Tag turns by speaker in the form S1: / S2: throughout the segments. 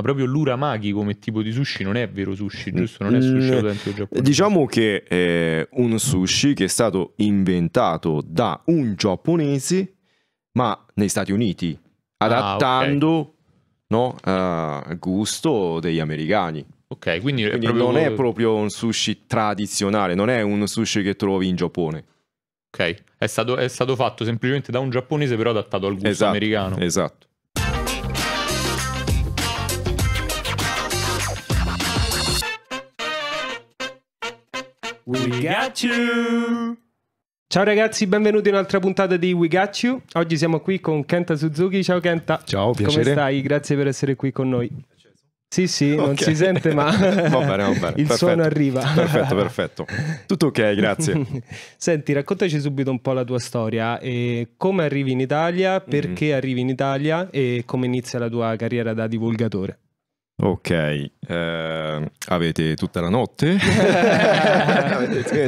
S1: ma proprio l'uramaki come tipo di sushi non è vero sushi, giusto? Non è sushi autentico giapponese.
S2: Diciamo che è eh, un sushi che è stato inventato da un giapponese, ma negli Stati Uniti, adattando ah, okay. no, al gusto degli americani. Ok, quindi, quindi è proprio... non è proprio un sushi tradizionale, non è un sushi che trovi in Giappone. Ok,
S1: è stato, è stato fatto semplicemente da un giapponese però adattato al gusto esatto, americano. Esatto.
S3: We got you! Ciao ragazzi, benvenuti in un'altra puntata di We Got You. Oggi siamo qui con Kenta Suzuki. Ciao Kenta. Ciao, piacere. Come stai? Grazie per essere qui con noi. Sì, sì, okay. non si sente, ma bene, bene. il perfetto. suono arriva. Perfetto, perfetto. Tutto ok, grazie. Senti, raccontaci subito un po' la tua storia. E come arrivi in Italia, perché mm. arrivi in Italia e come inizia la tua carriera da divulgatore?
S2: Ok, eh, avete tutta la notte?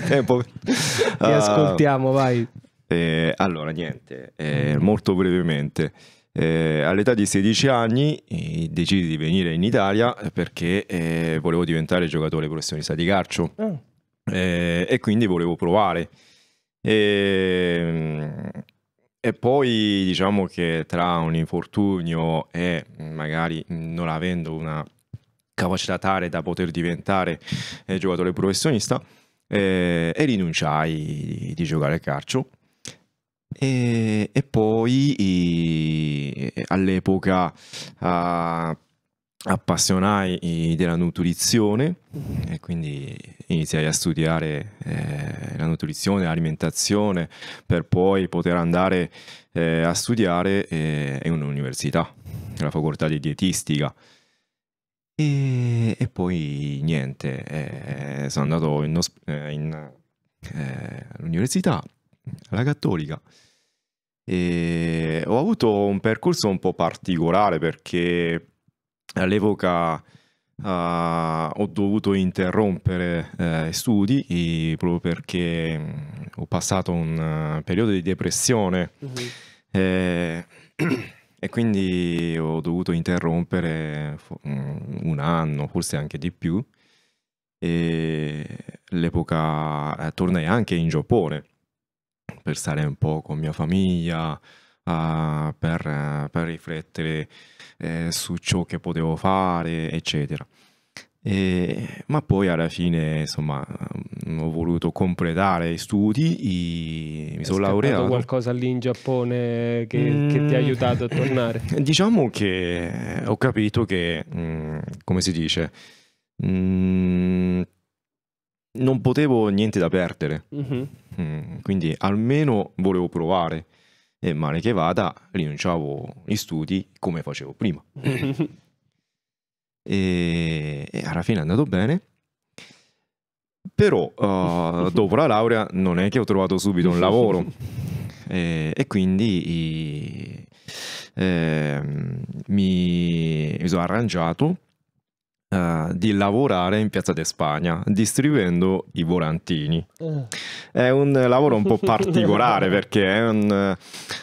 S2: tempo? Ti ah, ascoltiamo, uh, vai. Eh, allora, niente, eh, molto brevemente. Eh, all'età di 16 anni eh, decisi di venire in Italia perché eh, volevo diventare giocatore professionista di calcio oh. e quindi volevo provare. E, ehm, e poi diciamo che tra un infortunio e magari non avendo una capacità tale da poter diventare eh, giocatore professionista, eh, e rinunciai di giocare a calcio. E, e poi eh, all'epoca ah, appassionai della nutrizione e quindi iniziai a studiare eh, la nutrizione, l'alimentazione per poi poter andare eh, a studiare eh, in un'università, la facoltà di dietistica. E, e poi niente, eh, sono andato in, eh, in, eh, all'università, alla cattolica. E ho avuto un percorso un po' particolare perché all'epoca uh, ho dovuto interrompere eh, studi e, proprio perché mm, ho passato un uh, periodo di depressione mm -hmm. e, e, quindi ho dovuto interrompere mm, un anno, forse anche di più. L'epoca eh, tornai anche in Giappone per stare un po' con mia famiglia uh, per, uh, per, riflettere eh, su ciò che potevo fare, eccetera. E, ma poi alla fine, insomma, mm, ho voluto completare gli studi, e mi sono laureato.
S3: qualcosa lì in Giappone che, mm. che, ti ha aiutato a tornare?
S2: Diciamo che ho capito che, mh, mm, come si dice, mh, mm, non potevo niente da perdere, mm-hmm. mh, quindi almeno volevo provare e male che vada rinunciavo agli studi come facevo prima. e, e, alla fine è andato bene. Però uh, dopo la laurea non è che ho trovato subito un lavoro e, e quindi eh, mi, mi sono arrangiato uh, di lavorare in Piazza di Spagna distribuendo i volantini. Mm. È un lavoro un po' particolare perché un,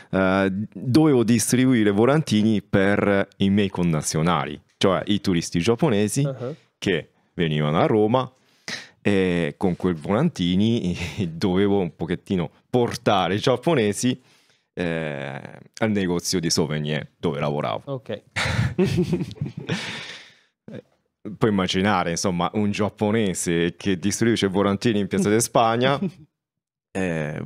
S2: uh, dovevo distribuire volantini per i miei connazionali, cioè i turisti giapponesi -huh. che venivano a Roma e con quei volantini dovevo un pochettino portare i giapponesi eh, al negozio di souvenir dove lavoravo.
S3: Ok.
S2: puoi immaginare, insomma, un giapponese che distribuisce volantini in Piazza di Spagna, eh,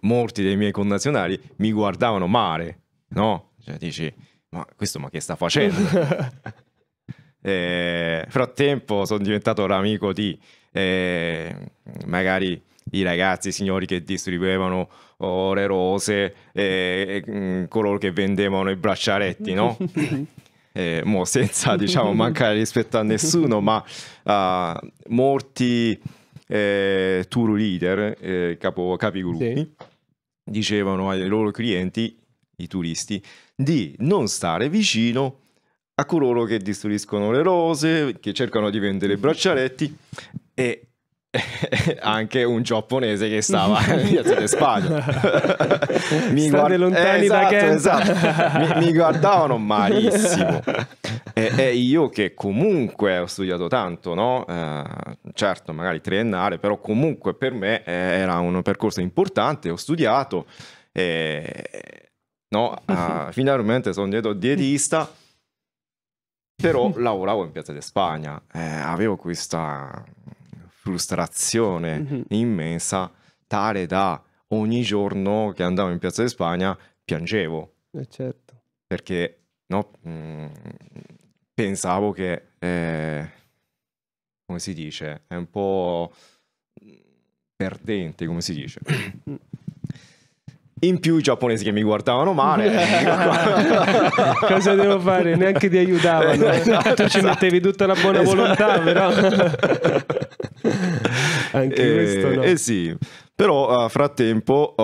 S2: molti dei miei connazionali mi guardavano male, no? Cioè dici, ma questo ma che sta facendo? eh, frattempo sono diventato l'amico di eh, magari i ragazzi, i signori che distribuivano oh, le rose, eh, mm, coloro che vendevano i braccialetti, no? eh, mo senza diciamo, mancare rispetto a nessuno, ma uh, molti eh, tour leader, eh, capo, capigruppi, sì. dicevano ai loro clienti, i turisti, di non stare vicino a coloro che distruiscono le rose, che cercano di vendere i braccialetti e anche un giapponese che stava in piazza di Spagna mi, guard- lontani esatto, da Kenza. Esatto. Mi, mi, guardavano malissimo e, e, io che comunque ho studiato tanto no? Eh, certo magari triennale però comunque per me eh, era un percorso importante ho studiato e no, ah, finalmente sono diventato dietista però lavoravo in Piazza di Spagna eh, avevo questa frustrazione mm-hmm. immensa, tale da ogni giorno che andavo in Piazza di Spagna piangevo. Eh certo. Perché no, mh, mm, pensavo che, eh, come si dice, è un po' perdente, come si dice. Mm. In più i giapponesi che mi guardavano male. Eh, Cosa devo fare? Neanche ti aiutavano. Eh, esatto, tu
S3: ci esatto. mettevi tutta la buona esatto. volontà, però.
S2: Anche eh, questo no. Eh sì. Però uh, frattempo uh,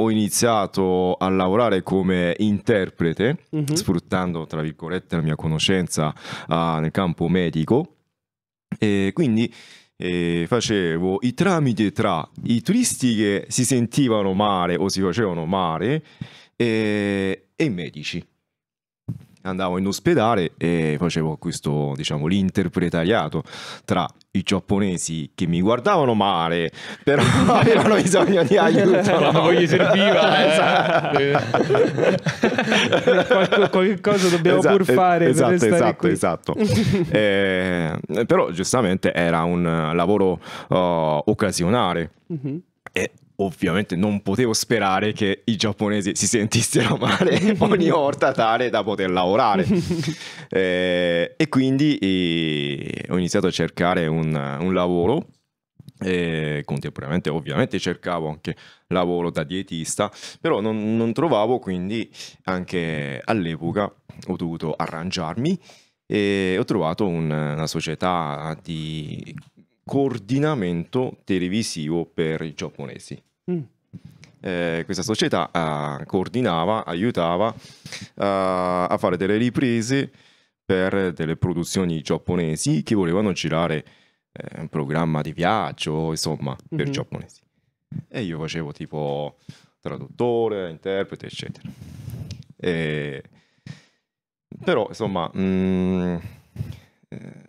S2: ho iniziato a lavorare come interprete, mm-hmm. sfruttando tra virgolette la mia conoscenza uh, nel campo medico. E quindi e facevo i tramiti tra i turisti che si sentivano male o si facevano male e, e i medici andavo in ospedale e facevo questo, diciamo, l'interpretariato tra i giapponesi che mi guardavano male, però avevano bisogno di aiuto. No? Non gli serviva. Eh. Qualc-
S3: qualcosa dobbiamo esatto, pur fare. Esatto, esatto, esatto, esatto.
S2: eh, però giustamente era un lavoro uh, occasionale. Mm-hmm. E ovviamente non potevo sperare che i giapponesi si sentissero male ogni volta tale da poter lavorare eh, e quindi eh, ho iniziato a cercare un, un lavoro e eh, contemporaneamente ovviamente cercavo anche lavoro da dietista però non, non trovavo quindi anche all'epoca ho dovuto arrangiarmi e ho trovato un, una società di coordinamento televisivo per i giapponesi. Mm. Eh, questa società eh, coordinava, aiutava eh, a fare delle riprese per delle produzioni giapponesi che volevano girare eh, un programma di viaggio, insomma, per mm-hmm. giapponesi. E io facevo tipo traduttore, interprete, eccetera. E... Però, insomma, mh, mm, eh,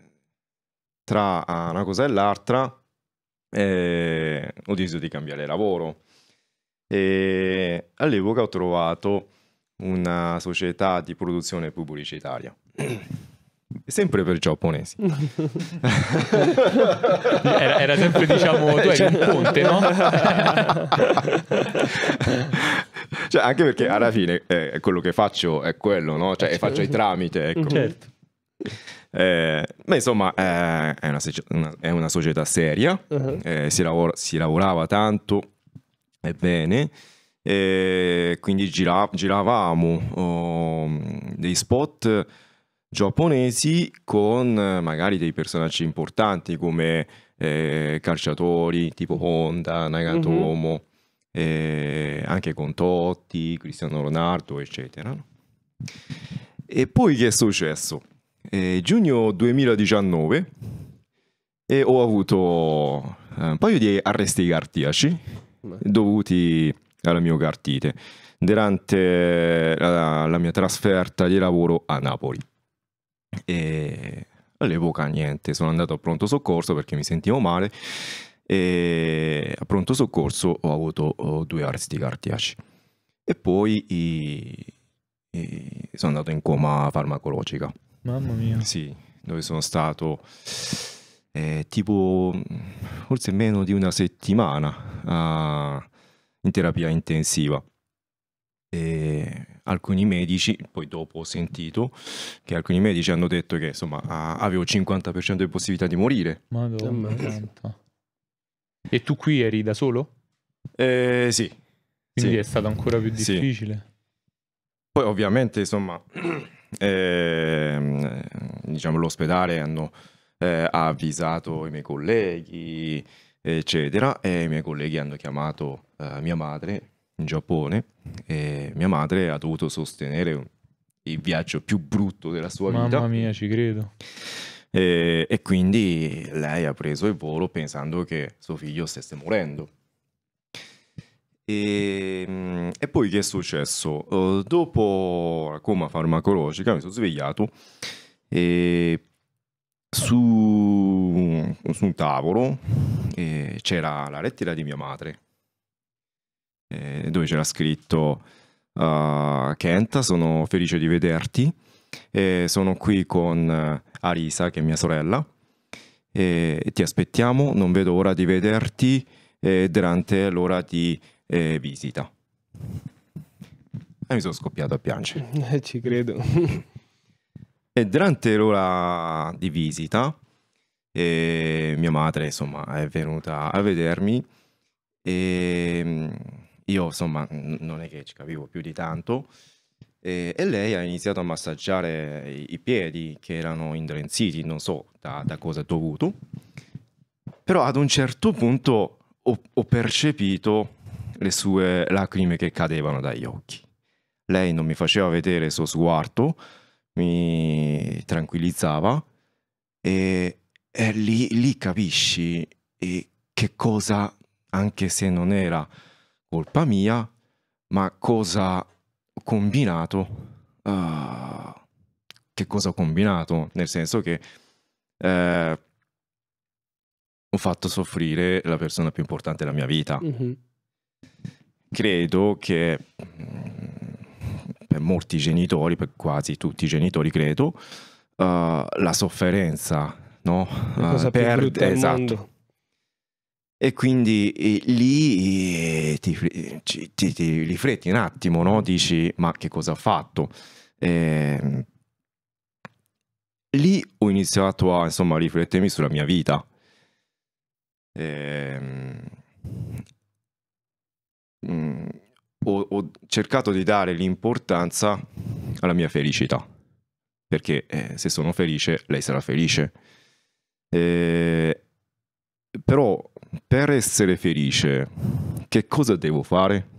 S2: tra una cosa e l'altra, eh, ho deciso di cambiare lavoro. E all'epoca ho trovato una società di produzione pubblicitaria. Sempre per giapponesi.
S3: era, era, sempre, diciamo, tu hai cioè... un ponte, no?
S2: cioè, anche perché alla fine eh, quello che faccio è quello, no? Cioè, eh, faccio certo. i tramite, ecco. Certo. Eh, ma insomma, eh, è, una, una, è, una, società seria, uh-huh. eh, si, lavora, si, lavorava tanto e bene, quindi gira, giravamo oh, dei spot giapponesi con magari dei personaggi importanti come eh, calciatori tipo Honda, Nagatomo, uh-huh. Eh, anche con Totti, Cristiano Ronaldo, eccetera. E poi che è successo? eh, giugno 2019 e ho avuto eh, un paio di arresti cardiaci dovuti alla cartite durante la, la, mia trasferta di lavoro a Napoli. E all'epoca niente, sono andato a pronto soccorso perché mi sentivo male e a pronto soccorso ho avuto oh, due arresti cardiaci. E poi i, i, sono andato in coma farmacologica. Mamma mia. Sì, dove sono stato eh, tipo forse meno di una settimana a, in terapia intensiva. E alcuni medici, poi dopo ho sentito che alcuni medici hanno detto che insomma a, avevo 50% di possibilità di morire.
S1: Madonna, santa. E tu qui eri da
S2: solo? Eh, sì. Quindi sì. è stato ancora più difficile. Sì. Poi ovviamente insomma eh, diciamo, l'ospedale hanno, eh, ha avvisato i miei colleghi, eccetera, e i miei colleghi hanno chiamato eh, mia madre in Giappone e mia madre ha dovuto sostenere il viaggio più brutto della sua Mamma vita. Mamma mia, ci credo. E, e quindi lei ha preso il volo pensando che suo figlio stesse morendo. E, ehm, e, poi che è successo? Uh, dopo la coma farmacologica mi sono svegliato e su, su un tavolo c'era la lettera di mia madre dove c'era scritto uh, ah, Kenta sono felice di vederti eh, sono qui con Arisa che è mia sorella e ti aspettiamo non vedo ora di vederti durante l'ora di eh, visita. E mi sono scoppiato a piangere. Eh, ci credo. e durante l'ora di visita, eh, mia madre, insomma, è venuta a vedermi e mm, io, insomma, non è che ci capivo più di tanto. E, e lei ha iniziato a massaggiare i, i piedi che erano indrenziti, non so da, da cosa è dovuto, però ad un certo punto ho, ho percepito le sue lacrime che cadevano dagli occhi. Lei non mi faceva vedere il suo sguardo, mi tranquillizzava e, e lì, lì, capisci eh, che cosa, anche se non era colpa mia, ma cosa ho combinato. Uh, che cosa ho combinato? Nel senso che eh, ho fatto soffrire la persona più importante della mia vita. Mm-hmm credo che mm, per molti genitori, per quasi tutti i genitori credo, uh, la sofferenza no? Uh, per, esatto. E quindi e, eh, lì ti, ti, ti, ti, rifletti un attimo, no? dici ma che cosa ho fatto? E, ehm, lì ho iniziato a insomma riflettermi sulla mia vita. E, ehm, mh, mm, ho, ho, cercato di dare l'importanza alla mia felicità, perché eh, se sono felice, lei sarà felice. Eh, però per essere felice, che cosa devo fare?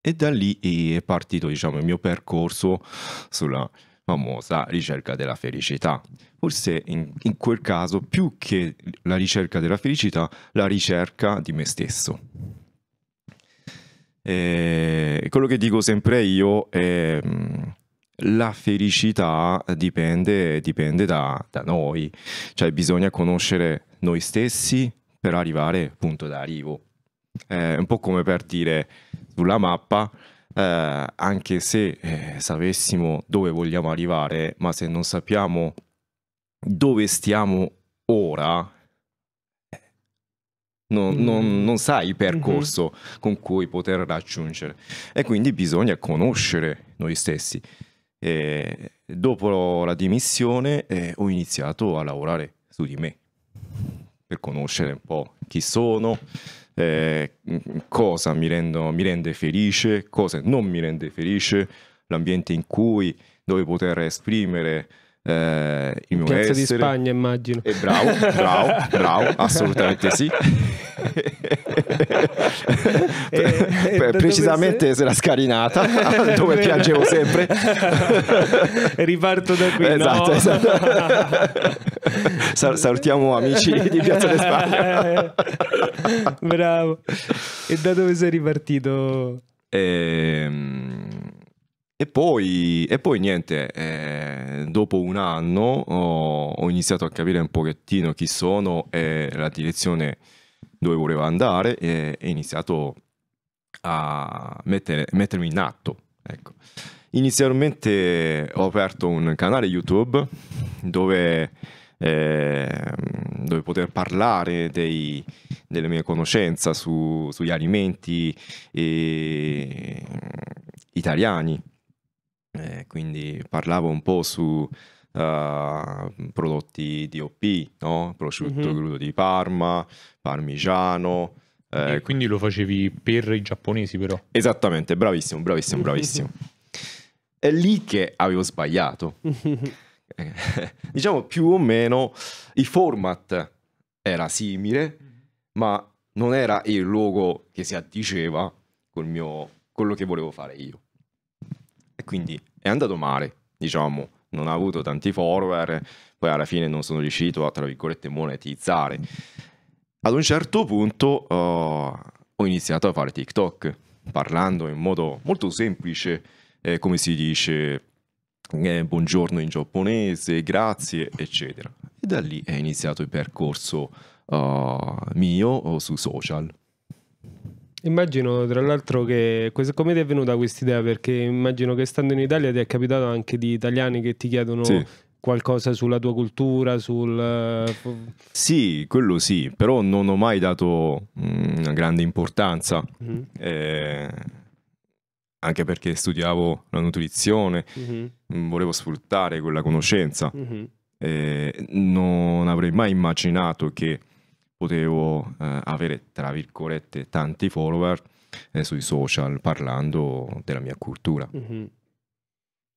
S2: E da lì è partito diciamo, il mio percorso sulla famosa ricerca della felicità. Forse in, in, quel caso, più che la ricerca della felicità, la ricerca di me stesso. E eh, quello che dico sempre io è mm, la felicità dipende, dipende da, da, noi, cioè bisogna conoscere noi stessi per arrivare al punto d'arrivo. È eh, un po' come per dire sulla mappa, eh, anche se eh, sapessimo dove vogliamo arrivare, ma se non sappiamo dove stiamo ora, non, mm. non, non sai il percorso mm-hmm. con cui poter raggiungere. E quindi bisogna conoscere noi stessi. E dopo la dimissione eh, ho iniziato a lavorare su di me per conoscere un po' chi sono, eh, cosa mi, rendo, mi, rende felice, cosa non mi rende felice, l'ambiente in cui, dove poter esprimere eh, il mio Piazza essere. di
S3: Spagna immagino.
S2: E eh, bravo, bravo, bravo, assolutamente sì. e, precisamente se la scarinata dove piangevo sempre riparto da qui esatto, no? esatto. esatto. salutiamo amici di Piazza di Spagna
S3: bravo e da dove sei ripartito?
S2: Ehm e poi, e poi, niente, eh, dopo un anno ho, ho, iniziato a capire un pochettino chi sono e la direzione dove volevo andare e ho iniziato a mettere, mettermi in atto. Ecco. Inizialmente ho aperto un canale YouTube dove, eh, dove poter parlare dei, delle mie conoscenze su, sugli alimenti e, eh, italiani eh, quindi parlavo un po' su uh, prodotti DOP, no? prosciutto mm-hmm. crudo di Parma, parmigiano. Eh, e quindi lo facevi per i giapponesi però? Esattamente, bravissimo, bravissimo, bravissimo. È lì che avevo sbagliato. Eh, diciamo più o meno il format era simile, mhm. ma non era il luogo che si addiceva col mio, quello che volevo fare io. E quindi è andato male, diciamo, non ha avuto tanti follower, poi alla fine non sono riuscito a, tra virgolette, monetizzare. Ad un certo punto uh, ho iniziato a fare TikTok, parlando in modo molto semplice, eh, come si dice, eh, buongiorno in giapponese, grazie, eccetera. E da lì è iniziato il percorso uh, mio eh, su social.
S3: Immagino tra l'altro che come ti è venuta questa idea? Perché immagino che stando in Italia ti è capitato anche di italiani che ti chiedono sì. qualcosa sulla tua cultura, sul... Eh,
S2: sì, quello sì, però non ho mai dato mm, una grande importanza, mm-hmm. eh, anche perché studiavo la nutrizione, mm-hmm. volevo sfruttare quella conoscenza. Mm-hmm. Eh, non avrei mai immaginato che potevo eh, avere, tra virgolette, tanti follower eh, sui social parlando
S1: della mia cultura. Mm-hmm.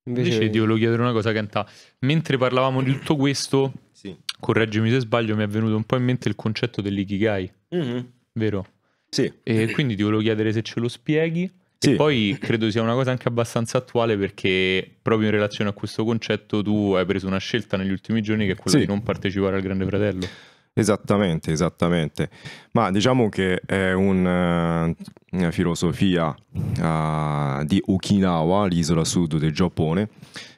S1: Invece... Invece ti volevo chiedere una cosa, Kenta. Mentre parlavamo di tutto questo, sì. correggimi se sbaglio, mi è venuto un po' in mente il concetto dell'ikigai, mm-hmm. vero? Sì. E quindi ti volevo chiedere se ce lo spieghi. Sì. E poi credo sia una cosa anche abbastanza attuale perché proprio in relazione a questo concetto tu hai preso una scelta negli ultimi giorni che è quella sì. di non partecipare al Grande Fratello.
S2: Esattamente, esattamente. Ma diciamo che è un, eh, una filosofia uh, di Okinawa, l'isola sud del Giappone,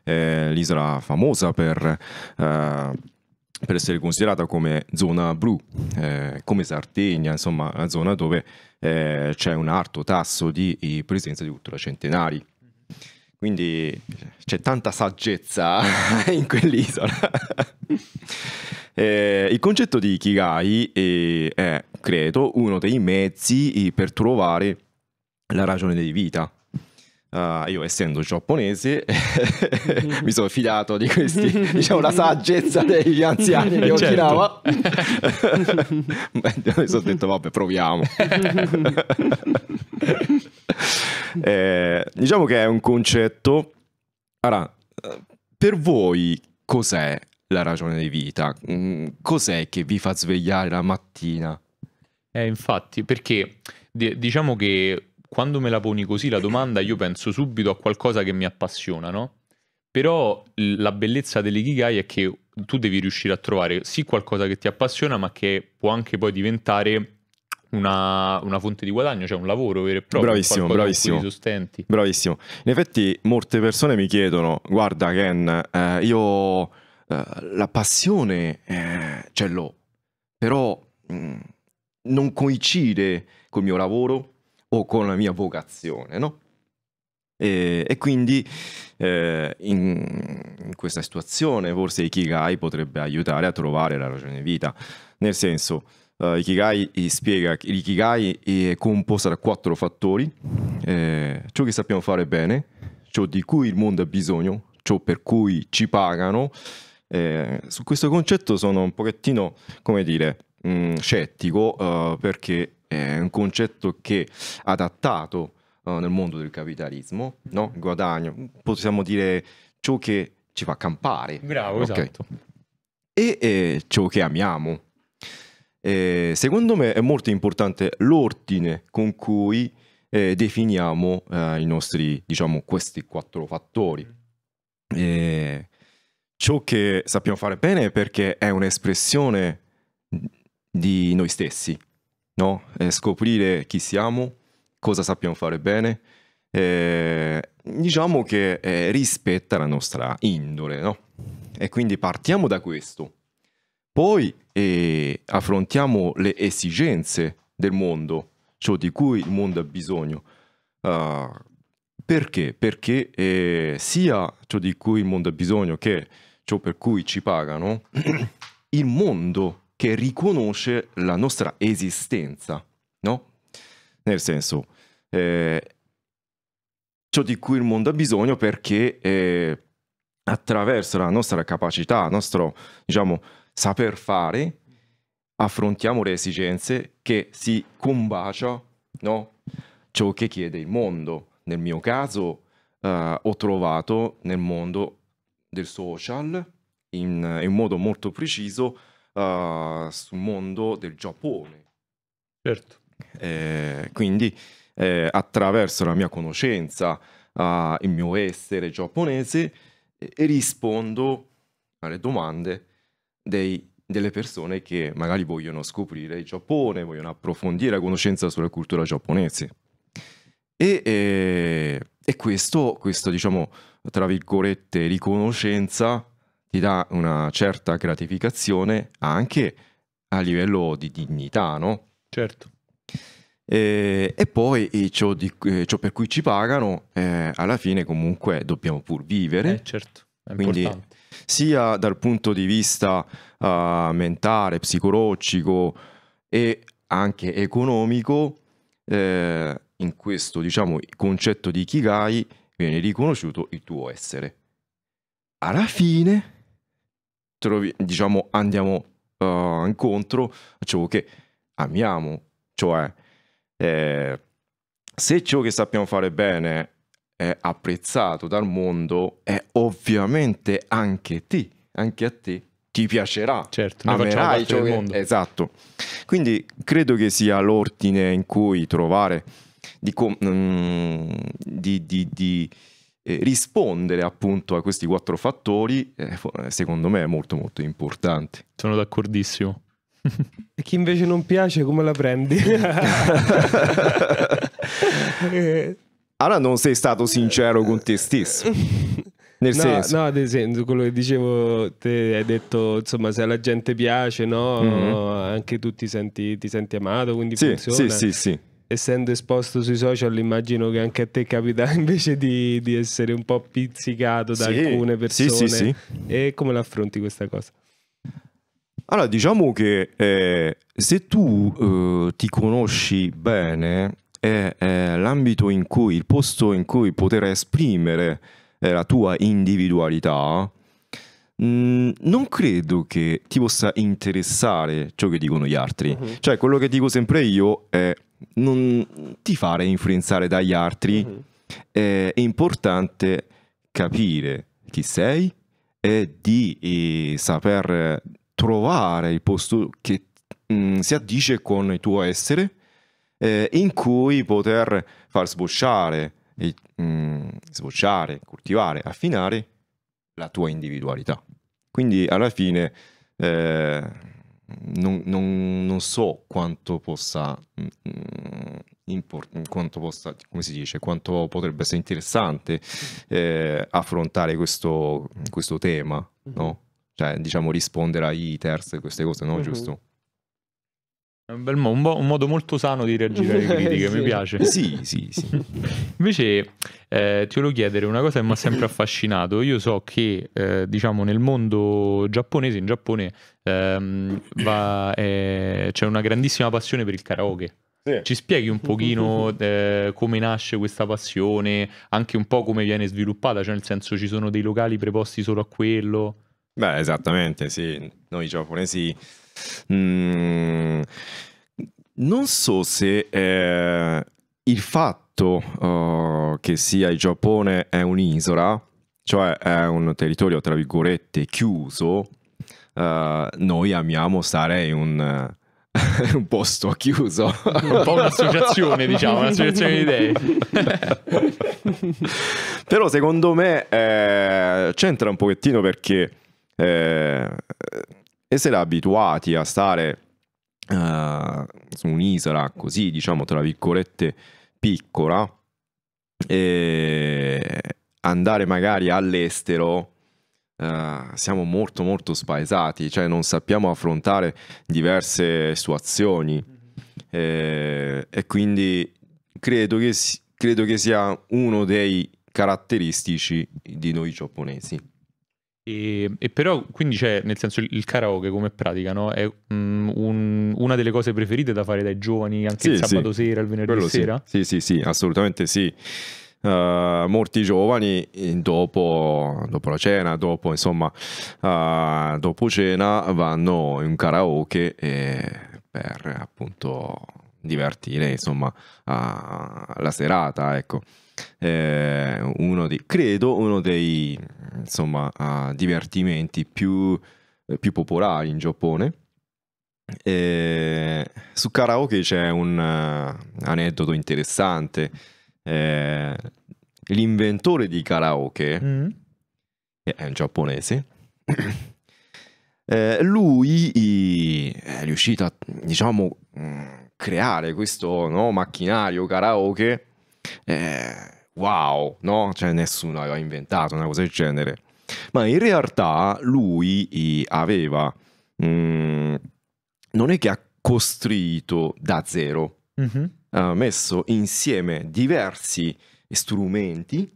S2: eh, l'isola famosa per, uh, per, essere considerata come zona blu, eh, come Sardegna, insomma, una zona dove eh, c'è un alto tasso di presenza di ultracentenari. Quindi c'è tanta saggezza in quell'isola. Eh, il concetto di Ikigai è, eh, è, credo, uno dei mezzi eh, per trovare la ragione di vita. Uh, io essendo giapponese mi sono fidato di questi, diciamo, la saggezza degli anziani di eh, certo. Okinawa. Certo. mi sono detto, vabbè, proviamo. eh, diciamo che è un concetto... Allora, per voi cos'è
S1: la ragione di vita. Mm, cos'è che vi fa svegliare la mattina? Eh, infatti, perché diciamo che quando me la poni così la domanda, io penso subito a qualcosa che mi appassiona, no? Però la bellezza delle dell'ikigai è che tu devi riuscire a trovare sì qualcosa che ti appassiona, ma che può anche poi diventare una, una, fonte di guadagno, cioè un lavoro vero e proprio. Bravissimo, bravissimo. Sostenti.
S2: Bravissimo. In effetti molte persone mi chiedono, guarda Ken, eh, io eh, la passione eh, ce l'ho, però mh, mm, non coincide col mio lavoro o con la mia vocazione, no? E, e quindi eh, in, in, questa situazione forse Ikigai potrebbe aiutare a trovare la ragione di vita, nel senso... Uh, Ikigai spiega che l'Ikigai eh, è composta da quattro fattori, eh, ciò che sappiamo fare bene, ciò di cui il mondo ha bisogno, ciò per cui ci pagano, eh, su questo concetto sono un pochettino, come dire, mh, mm, scettico uh, perché è un concetto che adattato uh, nel mondo del capitalismo, no? Il guadagno, possiamo dire ciò che ci fa campare. Bravo, okay. esatto. E eh, ciò che amiamo. Eh, secondo me è molto importante l'ordine con cui eh, definiamo eh, i nostri, diciamo, questi quattro fattori. Mm. Eh, ciò che sappiamo fare bene perché è un'espressione di noi stessi, no? E scoprire chi siamo, cosa sappiamo fare bene, eh, diciamo che eh, rispetta la nostra indole, no? E quindi partiamo da questo. Poi eh, affrontiamo le esigenze del mondo, ciò di cui il mondo ha bisogno. Uh, perché? Perché eh, sia ciò di cui il mondo ha bisogno che ciò per cui ci pagano, il mondo che riconosce la nostra esistenza, no? Nel senso, eh, ciò di cui il mondo ha bisogno perché eh, attraverso la nostra capacità, il nostro, diciamo, saper fare, affrontiamo le esigenze che si combacia, no? Ciò che chiede il mondo. Nel mio caso eh, ho trovato nel mondo del social in, in modo molto preciso uh, sul mondo del Giappone. Certo. Eh, quindi eh, attraverso la mia conoscenza, uh, il mio essere giapponese, eh, rispondo alle domande dei, delle persone che magari vogliono scoprire il Giappone, vogliono approfondire la conoscenza sulla cultura giapponese. E, eh, e questo, questo, diciamo, tra virgolette, riconoscenza ti dà una certa gratificazione anche a livello di dignità, no? Certo. E, e poi e ciò, di, ciò, per cui ci pagano, eh, alla fine comunque dobbiamo pur vivere. Eh,
S1: certo, è Quindi, importante.
S2: Sia dal punto di vista uh, mentale, psicologico e anche economico, eh, in questo diciamo, concetto di Kigai viene riconosciuto il tuo essere. Alla fine, trovi, diciamo, andiamo uh, incontro a ciò diciamo che amiamo, cioè eh, se ciò che sappiamo fare bene è apprezzato dal mondo, è ovviamente anche te, anche a te ti piacerà. Certo, amerai ciò che... mondo. Esatto. Quindi credo che sia l'ordine in cui trovare di, um, di, di, di eh, rispondere appunto a questi quattro fattori, eh, eh, secondo me è molto molto importante. Sono d'accordissimo.
S3: e chi invece non piace, come la
S2: prendi? Eh. allora non sei stato sincero con te stesso. Nel no, senso.
S3: no, ad esempio, quello che dicevo, te hai detto, insomma, se alla gente piace, no? Mm -hmm. Anche tu ti senti, ti senti amato, quindi sì, funziona. Sì, sì, sì essendo esposto sui social, immagino che anche a te capita invece di, di essere un po' pizzicato da sì, alcune persone. Sì, sì, sì. E come l'affronti questa cosa?
S2: Allora, diciamo che eh, se tu eh, ti conosci bene, è, è l'ambito in cui, il posto in cui poter esprimere eh, la tua individualità, Mm, non credo che ti possa interessare ciò che dicono gli altri. Uh-huh. Cioè, quello che dico sempre io è non ti fare influenzare dagli altri. Mm-hmm. è importante capire chi sei e di e eh, saper trovare il posto che mh, mm, si addice con il tuo essere, eh, in cui poter far sbocciare, e, mh, mm, sbocciare, coltivare, affinare la tua individualità. Quindi alla fine... Eh, non, non, non, so quanto possa, mm, mm, import, quanto possa, come si dice, quanto potrebbe essere interessante mm-hmm. eh, affrontare questo, questo tema, mm-hmm. no? Cioè, diciamo, rispondere ai haters e queste cose, no? Uh mm-hmm. -huh. Giusto?
S1: È un, bel mo- un, mo- un modo molto sano di reagire alle critiche, sì. mi piace. Sì,
S2: sì, sì.
S1: Invece eh, ti volevo chiedere una cosa che mi ha sempre affascinato. Io so che, eh, diciamo, nel mondo giapponese, in Giappone, ehm, va, eh, c'è una grandissima passione per il karaoke. Sì. Ci spieghi un pochino eh, come nasce questa passione, anche un po' come viene sviluppata, cioè nel senso ci sono dei locali preposti solo a quello? Beh,
S2: esattamente, sì. Noi giapponesi Mm, non so se eh, il fatto uh, che sia il Giappone è un'isola, cioè è un territorio tra virgolette chiuso, uh, noi amiamo stare in un... Uh, un posto chiuso. Un po' un'associazione, diciamo, un'associazione di idee. Però secondo me eh, c'entra un pochettino perché eh, essere abituati a stare uh, su un'isola così, diciamo, tra virgolette, piccola, e andare magari all'estero, uh, siamo molto molto spaesati, cioè non sappiamo affrontare diverse situazioni mm-hmm. e, e quindi credo che, credo che sia uno dei caratteristici di noi giapponesi.
S1: E, e, però, quindi c'è, nel senso, il karaoke come pratica, no? È mm, un, una delle cose preferite da fare dai giovani, anche sì, il sabato sì. sera, il venerdì Quello sera?
S2: Sì. sì, sì, sì, assolutamente sì. Uh, molti giovani eh, dopo, dopo, la cena, dopo, insomma, uh, dopo cena vanno in karaoke per appunto divertire, insomma, uh, la serata, ecco eh, uno di, credo uno dei insomma, uh, divertimenti più, eh, più, popolari in Giappone. E eh, su karaoke c'è un uh, aneddoto interessante. Eh, l'inventore di karaoke mm. è un giapponese. eh, lui è riuscito a diciamo mm, creare questo no, macchinario karaoke eh, wow, no? Cioè nessuno aveva inventato una cosa del genere. Ma in realtà lui aveva, mm, non è che ha costruito da zero, mm-hmm. ha messo insieme diversi strumenti,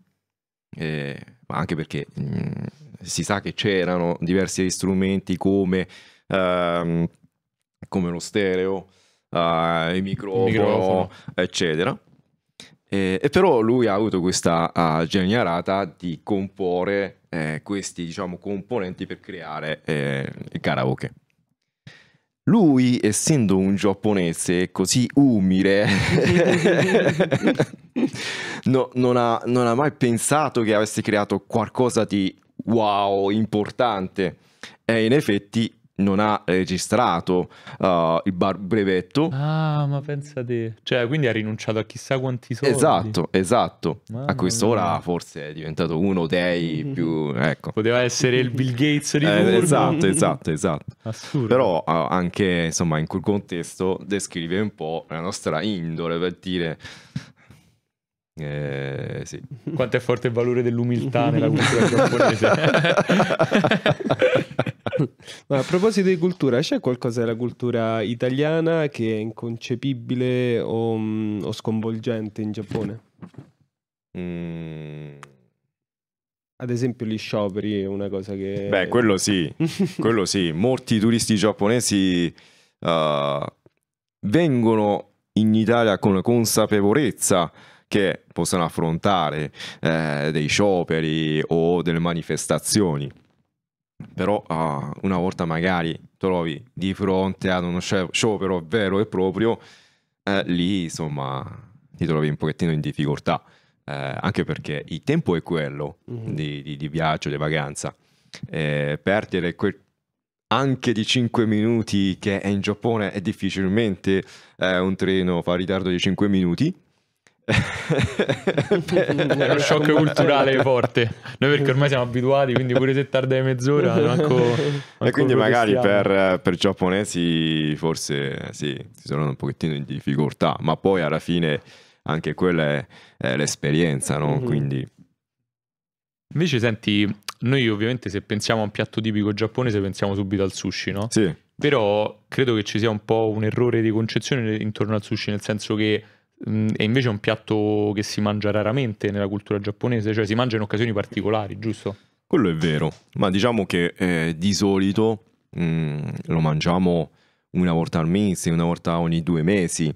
S2: eh, ma anche perché mm, si sa che c'erano diversi strumenti come, uh, come lo stereo, uh, il microfono, il microfono. eccetera e, eh, e però lui ha avuto questa uh, genialata di comporre eh, questi diciamo, componenti per creare eh, il karaoke. Lui, essendo un giapponese così umile, no, non, ha, non, ha, mai pensato che avesse creato qualcosa di wow, importante. E in effetti non ha registrato uh, il bar- brevetto. Ah,
S1: ma pensate, cioè, quindi ha rinunciato a chissà quanti soldi. Esatto,
S2: esatto. Mamma a quest'ora mia. forse è diventato uno dei mm-hmm. più, ecco. Poteva essere il Bill Gates di eh, turno. Esatto, mm-hmm. esatto, esatto. Assurdo. Però uh, anche, insomma, in quel contesto descrive un po' la nostra indole per dire eh, sì. Quanto è forte il valore dell'umiltà nella cultura giapponese.
S3: Ma a proposito di cultura, c'è qualcosa della cultura italiana che è inconcepibile o, mm, o sconvolgente in Giappone? Mm. Ad esempio gli scioperi è una cosa che... Beh, quello
S2: sì, quello sì. Molti turisti giapponesi uh, vengono in Italia con consapevolezza che possono affrontare eh, dei scioperi o delle manifestazioni però ah, una volta magari trovi di fronte ad uno sciopero vero e proprio, eh, lì insomma ti trovi un pochettino in difficoltà, eh, anche perché il tempo è quello mm-hmm. di, di, di, viaggio, di vacanza. Eh, perdere quel anche di 5 minuti che è in Giappone è difficilmente eh, un
S1: treno fa ritardo di 5 minuti
S2: è uno shock culturale
S1: forte. Noi perché ormai siamo abituati, quindi pure se tarda mezz'ora, manco, manco E quindi magari per,
S2: per, giapponesi forse sì, si sono un pochettino in difficoltà, ma poi alla fine anche quella è, è l'esperienza, no? Mm-hmm. Quindi...
S1: Invece senti, noi ovviamente se pensiamo a un piatto tipico giapponese pensiamo subito al sushi, no? Sì. Però credo che ci sia un po' un errore di concezione intorno al sushi, nel senso che Mm, è invece un piatto che si mangia raramente nella cultura giapponese, cioè si mangia in occasioni particolari, giusto?
S2: Quello è vero, ma diciamo che eh, di solito mh, mm, lo mangiamo una volta al mese, una volta ogni due mesi,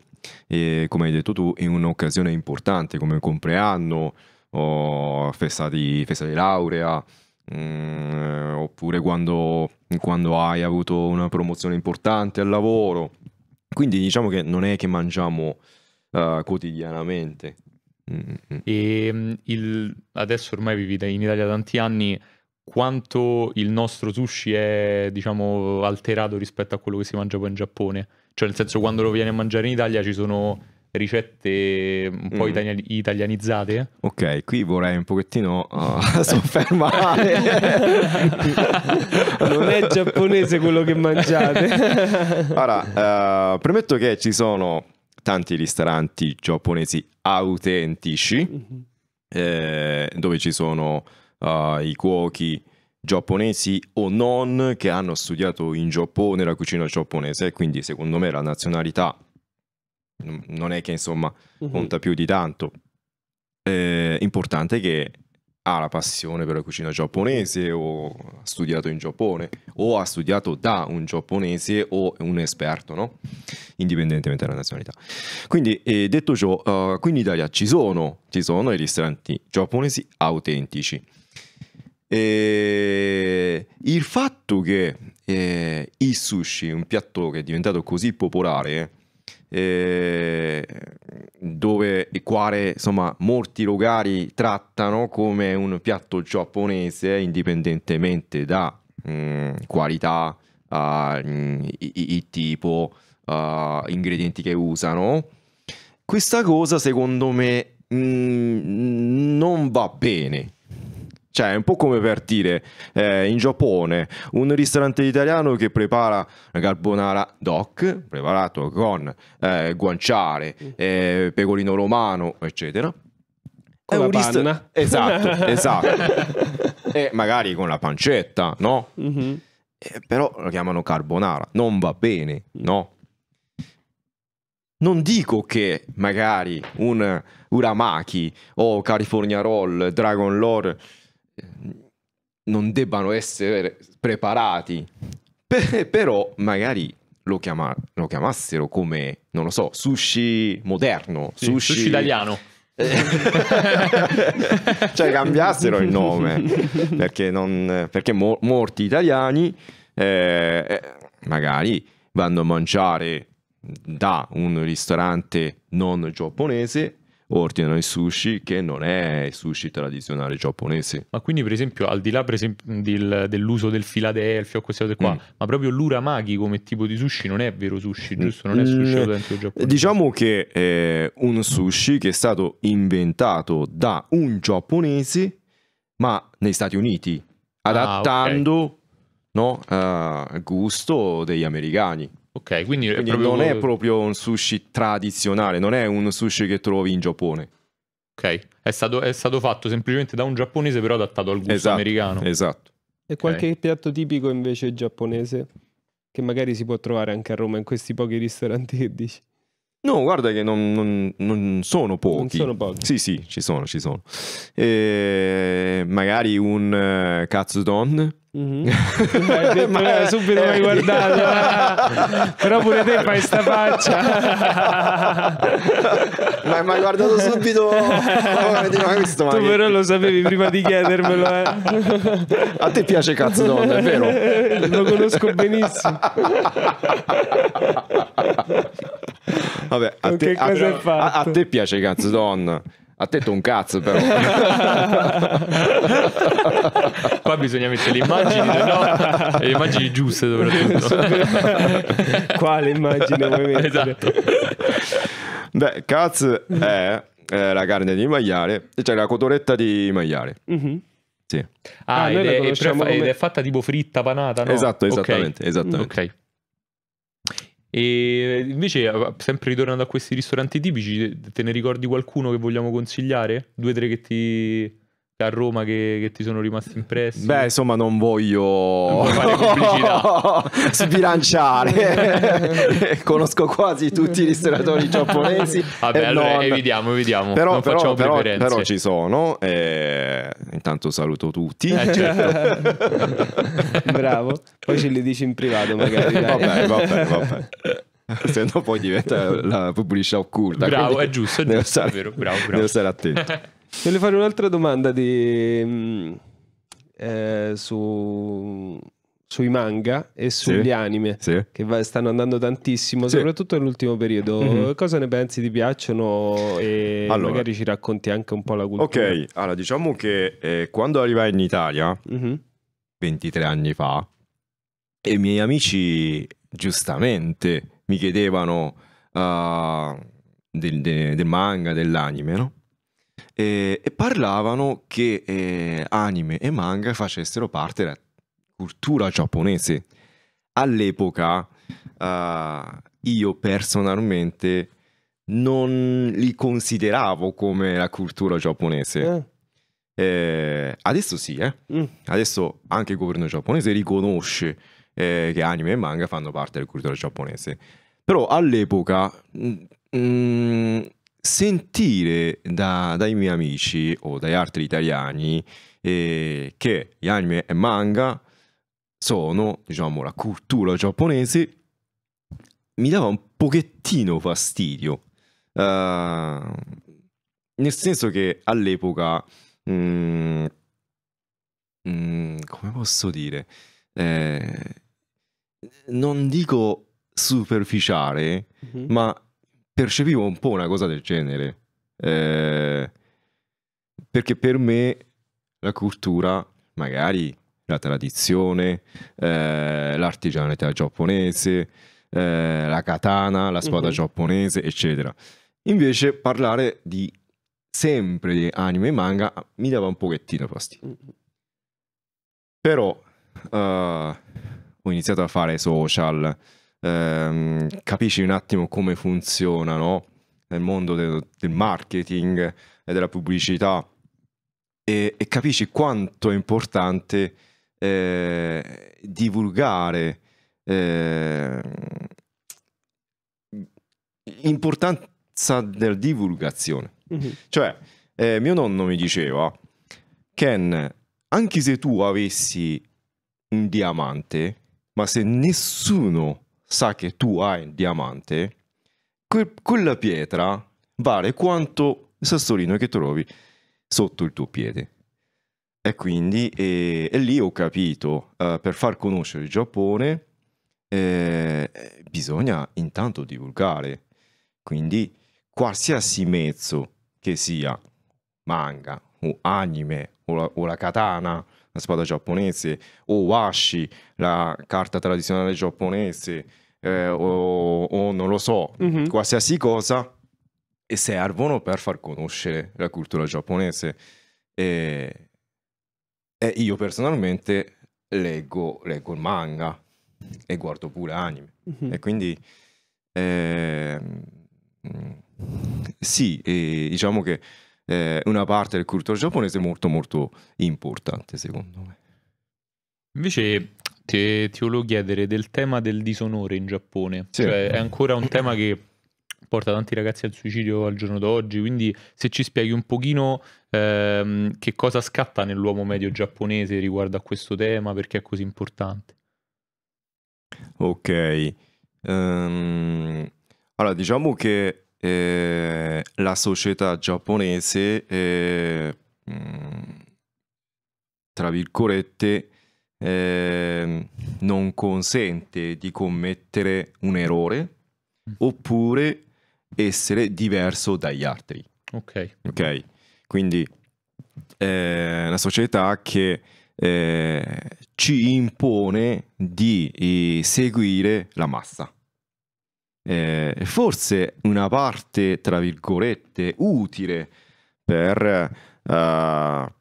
S2: e come hai detto tu, è un'occasione importante come compleanno o festa di, festa di laurea. Mh, mm, oppure quando, quando hai avuto una promozione importante al lavoro quindi diciamo che non è che
S1: mangiamo uh, quotidianamente. Mm-hmm. E ehm, il, adesso ormai vivete in Italia da tanti anni, quanto il nostro sushi è, diciamo, alterato rispetto a quello che si mangia poi in Giappone? Cioè, nel senso, quando lo viene a mangiare in Italia ci sono ricette un po' mm. itali- italianizzate. Ok, qui vorrei un pochettino uh, soffermare. non è
S2: giapponese quello che mangiate. Ora, uh, premetto che ci sono tanti ristoranti giapponesi autentici, mm-hmm. eh, dove ci sono uh, i cuochi giapponesi o non che hanno studiato in Giappone la cucina giapponese, quindi secondo me la nazionalità non è che insomma mhm. conta mm-hmm. più di tanto. Eh, importante che ha la passione per la cucina giapponese o ha studiato in Giappone o ha studiato da un giapponese o un esperto, no? indipendentemente dalla nazionalità. Quindi eh, detto ciò, uh, qui in Italia ci sono, ci sono i ristoranti giapponesi autentici. E il fatto che eh, il sushi, un piatto che è diventato così popolare, eh, Ehm, dove e quale insomma molti locali trattano come un piatto giapponese indipendentemente da mh, mm, qualità, uh, ah, mh, mm, tipo, uh, ingredienti che usano. Questa cosa secondo me mh, mm, non va bene cioè, è un po' come per dire, eh, in Giappone, un ristorante italiano che prepara la carbonara doc, preparato con eh, guanciale, mm. eh, pecorino romano, eccetera. Con è un ristorante... Esatto, esatto. e magari con la pancetta, no? Mm-hmm. Eh, però lo chiamano carbonara, non va bene, mm. no? Non dico che magari un Uramaki o California Roll, Dragon Lore non debbano essere preparati, però magari lo, chiama, lo, chiamassero come, non lo so, sushi moderno, sì, sushi... sushi italiano. cioè cambiassero il nome perché, non, perché mo, molti italiani eh, eh magari vanno a mangiare da un ristorante non giapponese ordinano i sushi che non è il sushi
S1: tradizionale giapponese. Ma quindi per esempio al di là esempio, del, dell'uso del Philadelphia o queste cose qua, mm. ma proprio l'uramaki come tipo di sushi non è vero sushi, giusto? Non è mm. sushi autentico mm. giapponese.
S2: Diciamo che è eh, un sushi che è stato inventato da un giapponese ma negli Stati Uniti, adattando ah, okay. no, uh, gusto degli americani. Ok,
S1: quindi, quindi proprio... non è
S2: proprio un sushi
S1: tradizionale, non è un sushi che trovi in Giappone. Ok, è stato, è stato fatto semplicemente da un giapponese però adattato al gusto esatto, americano. Esatto. E qualche
S3: okay. piatto tipico invece giapponese che magari si può trovare anche a Roma in questi pochi ristoranti che dici?
S2: No, guarda che non, non, non, sono pochi. Non sono pochi. Sì, sì, ci sono, ci sono. E magari un uh, katsudon Mm-hmm.
S3: detto, eh, Ma... subito mi hai eh, guardato
S2: però pure te fai sta faccia ma mi mai guardato subito oh, tu però lo sapevi prima di chiedermelo eh. a te piace cazzo donna è vero lo conosco benissimo Vabbè, a, te, a, a, a te piace cazzo donna a te un cazzo però.
S1: Qua bisogna mettere le immagini, no? le immagini giuste soprattutto.
S3: Quale immagine
S1: vuoi mettere? Esatto.
S2: Beh, cazzo è, è, eh, la carne di maiale, cioè la cotoletta di
S1: maiale. Mm-hmm. Sì. Ah, ah ed, è, è, come... ed, è, fatta tipo fritta, panata, no? Esatto, esattamente. Okay. esattamente. Okay. E invece, sempre ritornando a questi ristoranti tipici, te ne ricordi qualcuno che vogliamo consigliare? Due o tre che ti, a Roma che, che, ti sono rimasti impressi?
S2: Beh, insomma, non voglio sbilanciare. Conosco quasi tutti i ristoratori giapponesi. Vabbè, allora non... evitiamo, evitiamo. Però, però, però, però, ci sono. E... Intanto saluto tutti. Eh, certo. Bravo. Poi ce
S3: li dici in privato, magari. Dai. Vabbè, vabbè, vabbè.
S2: Se no poi diventa la pubblicità occulta. Bravo, è giusto, è giusto, stare, è vero, bravo, bravo. Devo stare attento.
S3: Voglio fare un'altra domanda di, mm, eh, su, sui manga e sugli sì, anime sì. che va, stanno andando tantissimo, sì. soprattutto nell'ultimo periodo. Mm-hmm. Cosa ne pensi? Ti piacciono? E allora, magari ci racconti anche un po' la cultura. Ok,
S2: allora diciamo che eh, quando arrivai in Italia, mm-hmm. 23 anni fa, e i miei amici giustamente mi chiedevano uh, del, de, del manga, dell'anime, no? e, eh, e parlavano che eh, anime e manga facessero parte della cultura giapponese. All'epoca uh, io personalmente non li consideravo come la cultura giapponese. Eh. Eh, adesso sì, eh? mm. adesso anche il governo giapponese riconosce eh, che anime e manga fanno parte della cultura giapponese. Però all'epoca mh, mm, mh, mm, sentire da, dai miei amici o dai altri italiani eh, che gli anime e manga sono, diciamo, la cultura giapponese, mi dava un pochettino fastidio. Uh, nel senso che all'epoca, mm, mm, come posso dire, eh, non dico superficiale, mm-hmm. ma percepivo un po' una cosa del genere. Eh, perché per me la cultura, magari la tradizione, eh, l'artigianità giapponese, eh, la katana, la spada uh-huh. giapponese, eccetera. Invece parlare di sempre di anime e manga mi dava un pochettino fastidio. Mhm. Però uh, ho iniziato a fare social, ehm, capisci un attimo come funzionano nel mondo del, del marketing e della pubblicità e, e capisci quanto è importante eh, divulgare eh, importanza della divulgazione. Mm-hmm. Cioè, eh, mio nonno mi diceva, Ken, anche se tu avessi un diamante, ma se nessuno sa che tu hai il diamante, que- quella pietra vale quanto il sassolino che trovi sotto il tuo piede. E quindi e, e lì ho capito, uh, per far conoscere il Giappone eh, bisogna intanto divulgare. Quindi qualsiasi mezzo che sia, manga o anime o la, o la katana, la spada giapponese, o washi, la carta tradizionale giapponese, eh, o, o, non lo so, mm-hmm. qualsiasi cosa, e servono per far conoscere la cultura giapponese. E, e io personalmente leggo, leggo il manga e guardo pure anime. Mm-hmm. E quindi... Eh, sì, diciamo che eh, una parte del cultore giapponese molto molto importante secondo me.
S1: Invece ti, ti volevo chiedere del tema del disonore in Giappone, sì. cioè, è ancora un tema che porta tanti ragazzi al suicidio al giorno d'oggi, quindi se ci spieghi un pochino ehm, che cosa scatta nell'uomo medio giapponese riguardo a questo tema, perché è così importante.
S2: Ok, um, allora diciamo che eh, la società giapponese, eh, mm, tra virgolette, eh, non consente di commettere un errore mm. oppure essere diverso dagli altri. Ok. okay? Quindi è eh, una società che eh, ci impone di eh, seguire la massa eh, forse una parte, tra virgolette, utile per eh,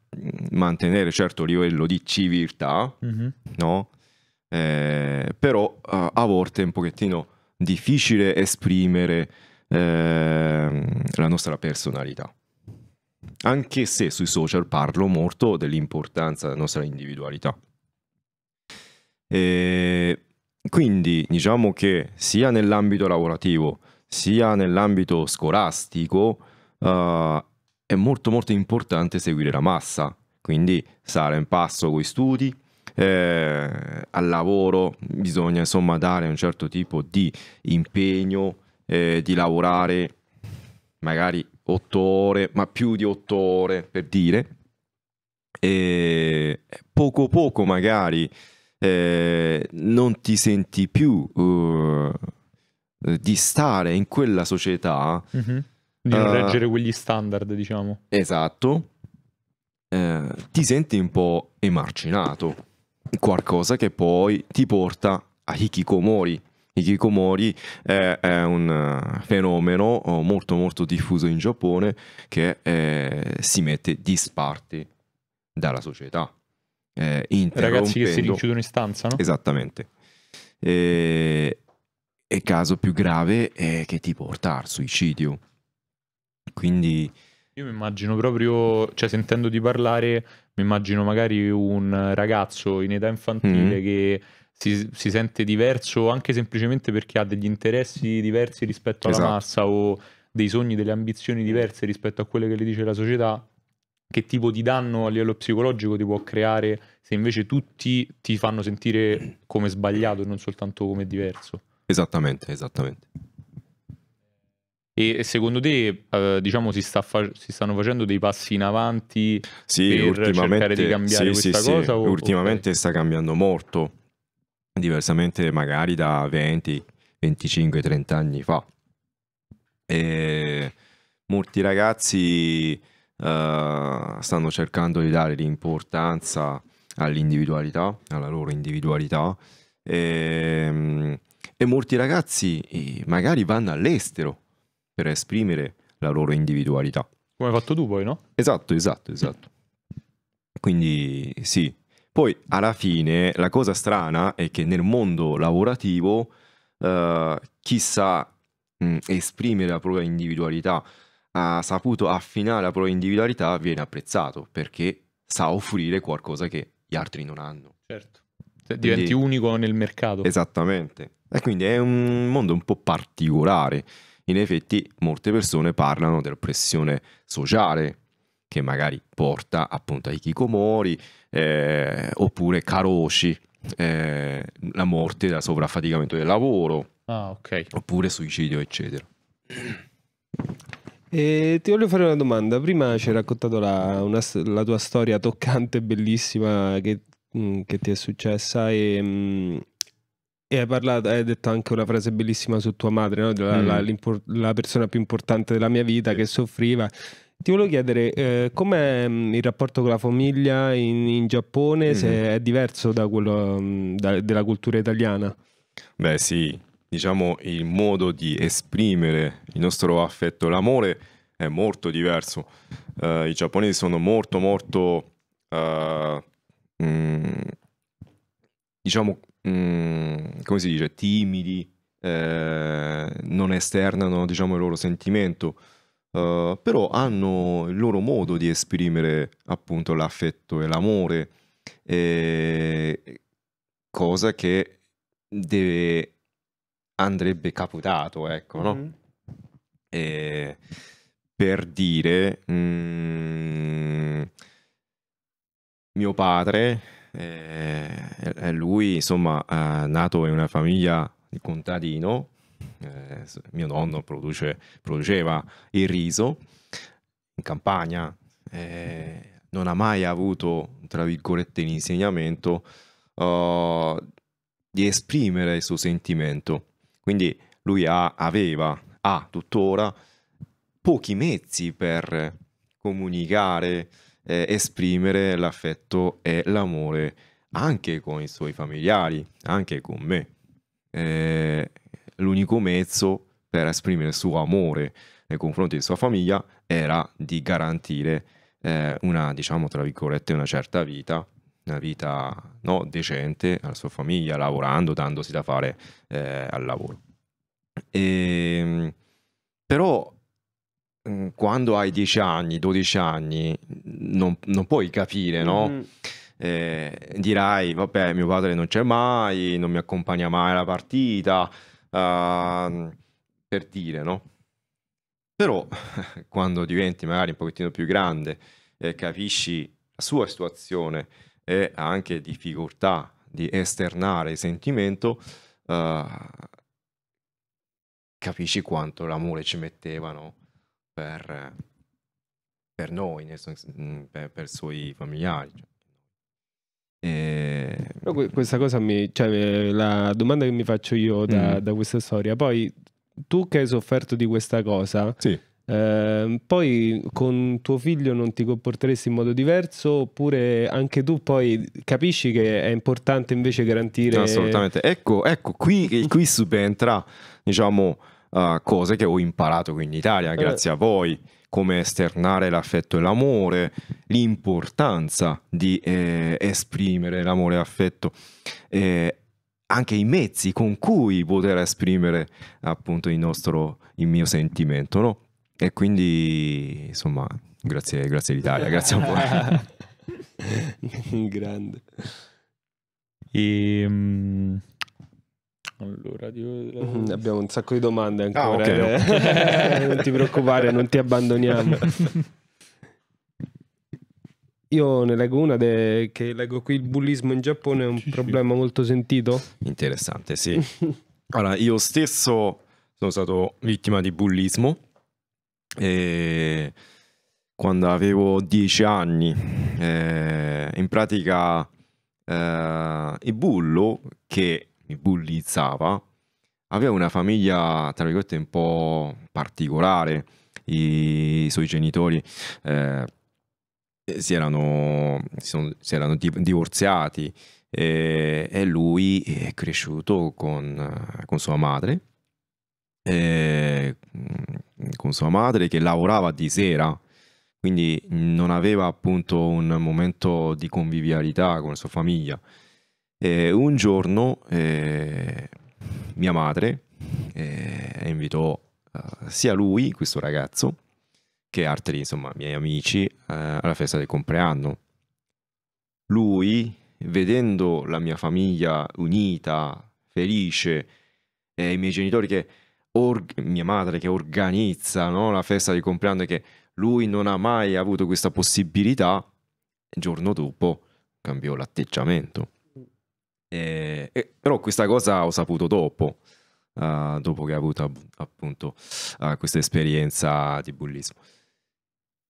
S2: mantenere certo livello di civiltà, mm-hmm. no? Eh, però eh, a volte è un pochettino difficile esprimere ehm, la nostra personalità. Anche se sui social parlo molto dell'importanza della nostra individualità. Eh, quindi diciamo che sia nell'ambito lavorativo sia nell'ambito scolastico uh, è molto molto importante seguire la massa, quindi stare in passo con gli studi, eh, al lavoro bisogna insomma dare un certo tipo di impegno, eh, di lavorare magari 8 ore, ma più di 8 ore per dire, e poco poco magari eh, non ti senti più uh, di stare in quella società.
S1: Mm -hmm. Di non uh, reggere quegli standard, diciamo.
S2: Esatto. Eh, ti senti un po' emarginato. Qualcosa che poi ti porta a hikikomori. Hikikomori è, è un eh, fenomeno oh, molto molto diffuso in Giappone che eh, si mette disparte dalla società eh, Ragazzi che si rinchiudono in stanza, no? Esattamente. E, e caso più grave è che ti porta al suicidio.
S1: Quindi... Io mi immagino proprio, cioè sentendo di parlare, mi immagino magari un ragazzo in età infantile mm-hmm. che si, si, sente diverso anche semplicemente perché ha degli interessi diversi rispetto alla esatto. massa o dei sogni, delle ambizioni diverse rispetto a quelle che le dice la società che tipo di danno a livello psicologico ti può creare se invece tutti ti fanno sentire come sbagliato e non soltanto come diverso. Esattamente, esattamente. E secondo te, eh, diciamo, si, sta fa- si, stanno facendo dei passi in avanti sì, per cercare di cambiare sì, questa sì, cosa? Sì. O, ultimamente
S2: okay. sta cambiando molto, diversamente magari da 20, 25, 30 anni fa. E molti ragazzi eh, stanno cercando di dare l'importanza all'individualità, alla loro individualità. E, ehm, e molti ragazzi eh, magari vanno all'estero per esprimere la loro individualità.
S1: Come hai fatto tu poi, no?
S2: Esatto, esatto, esatto. Quindi sì. Poi alla fine la cosa strana è che nel mondo lavorativo uh, eh, chi sa mh, mm, esprimere la propria individualità ha saputo affinare la propria individualità viene apprezzato perché sa offrire qualcosa che gli altri non hanno. Certo, Se cioè, diventi quindi, unico nel mercato. Esattamente. E quindi è un mondo un po' particolare. In effetti molte persone parlano dell'oppressione sociale che magari porta appunto ai chicomori eh, oppure caroci, eh, la morte da sovraffaticamento del lavoro, ah, okay. oppure suicidio eccetera.
S3: E ti voglio fare una domanda. Prima ci hai raccontato la, una, la tua storia toccante, bellissima, che, mm, che ti è successa e, mm, e hai, parlato, hai detto anche una frase bellissima su tua madre, no? la, mm. la, la, persona più importante della mia vita che soffriva. Ti volevo chiedere eh, com'è mm, il rapporto con la famiglia in, in Giappone, mm. se è diverso da quello da, della cultura italiana.
S2: Beh sì, diciamo, il modo di esprimere il nostro affetto, l'amore è molto diverso. Uh, I giapponesi sono molto, molto, uh, eh, mh, mm, diciamo, mh, mm, come si dice, timidi, eh, non esternano diciamo, il loro sentimento. Uh, però hanno il loro modo di esprimere appunto l'affetto e l'amore, e cosa che deve andrebbe caputato, ecco, no? Mm-hmm. E, per dire, mm, mio padre, eh, lui insomma eh, nato in una famiglia di contadino, eh, mio nonno produce, produceva il riso in campagna, eh, non ha mai avuto, tra virgolette, l'insegnamento uh, di esprimere il suo sentimento. Quindi lui ha, aveva, ha tuttora pochi mezzi per comunicare, eh, esprimere l'affetto e l'amore anche con i suoi familiari, anche con me. Eh, l'unico mezzo per esprimere il suo amore nei confronti di sua famiglia era di garantire eh, una, diciamo, tra virgolette, una certa vita una vita no, decente alla sua famiglia, lavorando, dandosi da fare eh, al lavoro. E, ehm, però mm, quando hai 10 anni, 12 anni, mm, non, non puoi capire, no? Mm. Eh, dirai, vabbè, mio padre non c'è mai, non mi accompagna mai alla partita, uh, per dire, no? Però quando diventi magari un pochettino più grande, eh, capisci la sua situazione, e anche difficoltà di esternare il sentimento, uh, capisci quanto l'amore ci mettevano per, per noi, mm, per, per, i suoi familiari. Cioè. E... questa cosa mi, cioè, la
S3: domanda che mi faccio io da, mm. da questa storia, poi tu che hai sofferto di questa cosa, sì Ehm, poi con tuo figlio non ti comporteresti in modo diverso oppure anche tu poi capisci che è importante invece garantire... Assolutamente,
S2: ecco, ecco qui, qui subentra diciamo uh, cose che ho imparato qui in Italia eh. grazie eh. a voi come esternare l'affetto e l'amore, l'importanza di eh, esprimere l'amore e l'affetto, eh, anche i mezzi con cui poter esprimere appunto il nostro, il mio sentimento, no? E quindi, insomma, grazie, grazie all'Italia, grazie a
S3: voi. Grande.
S2: E, um,
S3: allora, io... Eh, mm-hmm, abbiamo un sacco di domande ah, ancora. Ah, okay, eh. okay. non ti preoccupare, non ti abbandoniamo. Io ne leggo una de... che leggo qui il bullismo in Giappone è un problema molto sentito. Interessante,
S2: sì. Allora, io stesso sono stato vittima di bullismo e quando avevo 10 anni. Eh, in pratica eh, il bullo che mi bullizzava aveva una famiglia, tra virgolette, un po' particolare. I, i suoi genitori eh, si, erano, si, sono, si erano divorziati e, eh, e, lui è cresciuto con, con sua madre eh, con sua madre che lavorava di sera, quindi non aveva appunto un momento di convivialità con la sua famiglia. E un giorno eh, mia madre eh, invitò eh, sia lui, questo ragazzo, che altri, insomma, miei amici, eh, alla festa del compleanno. Lui, vedendo la mia famiglia unita, felice, e i miei genitori che mia madre che organizza no, la festa di compleanno e che lui non ha mai avuto questa possibilità, il giorno dopo cambiò l'atteggiamento. E, e, però questa cosa ho saputo dopo, uh, dopo che ho avuto appunto uh, questa esperienza di bullismo.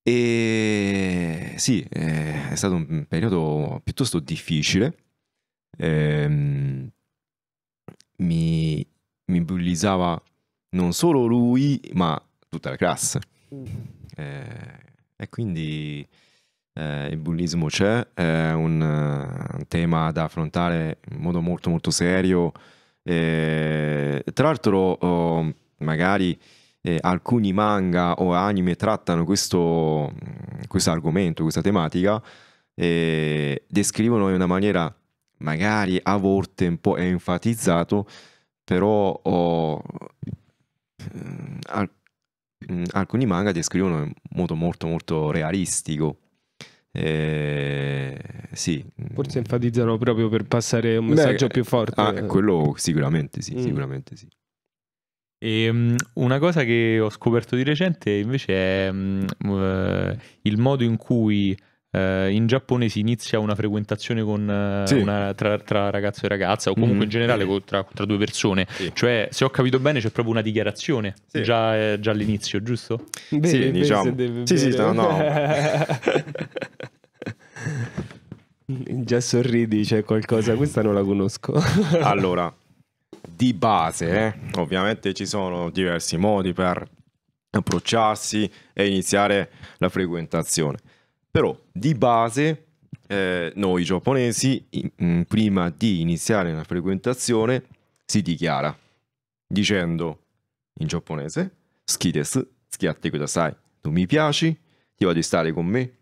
S2: E sì, eh, è stato un periodo piuttosto difficile. Eh, mi, mi bullizzava non solo lui, ma tutta la classe. Mm. Eh, e quindi eh, il bullismo c'è, è un, eh, un, tema da affrontare in modo molto molto serio. Eh, tra l'altro, oh, magari eh, alcuni manga o anime trattano questo, mm, questo argomento, questa tematica, descrivono in una maniera magari a volte un po' enfatizzato, però oh, Ehm, mm, alcuni manga descrivono in modo molto molto realistico eh, sì.
S3: Forse enfatizzano proprio per passare un messaggio Beh, più forte. Ah, quello sicuramente sì, mm.
S2: sicuramente sì.
S1: E, um, una cosa che ho scoperto di recente invece è um, uh, il modo in cui Uh, in Giappone si inizia una frequentazione con, uh, sì. una, tra, tra, ragazzo e ragazza o comunque mm in generale con, tra, tra, due persone. Sì. Cioè, se ho capito bene, c'è proprio una dichiarazione sì. già, eh, già, all'inizio, giusto? Beh, sì, beh, diciamo. sì, sì, diciamo. no, no.
S3: già sorridi, c'è qualcosa, questa non la conosco. allora,
S2: di base, eh, ovviamente ci sono diversi modi per approcciarsi e iniziare la frequentazione. Però di base eh, noi giapponesi, in, mm, prima di iniziare una frequentazione, si dichiara dicendo in giapponese Skides, schiatti kudasai, tu mi piaci, ti vado di stare con me?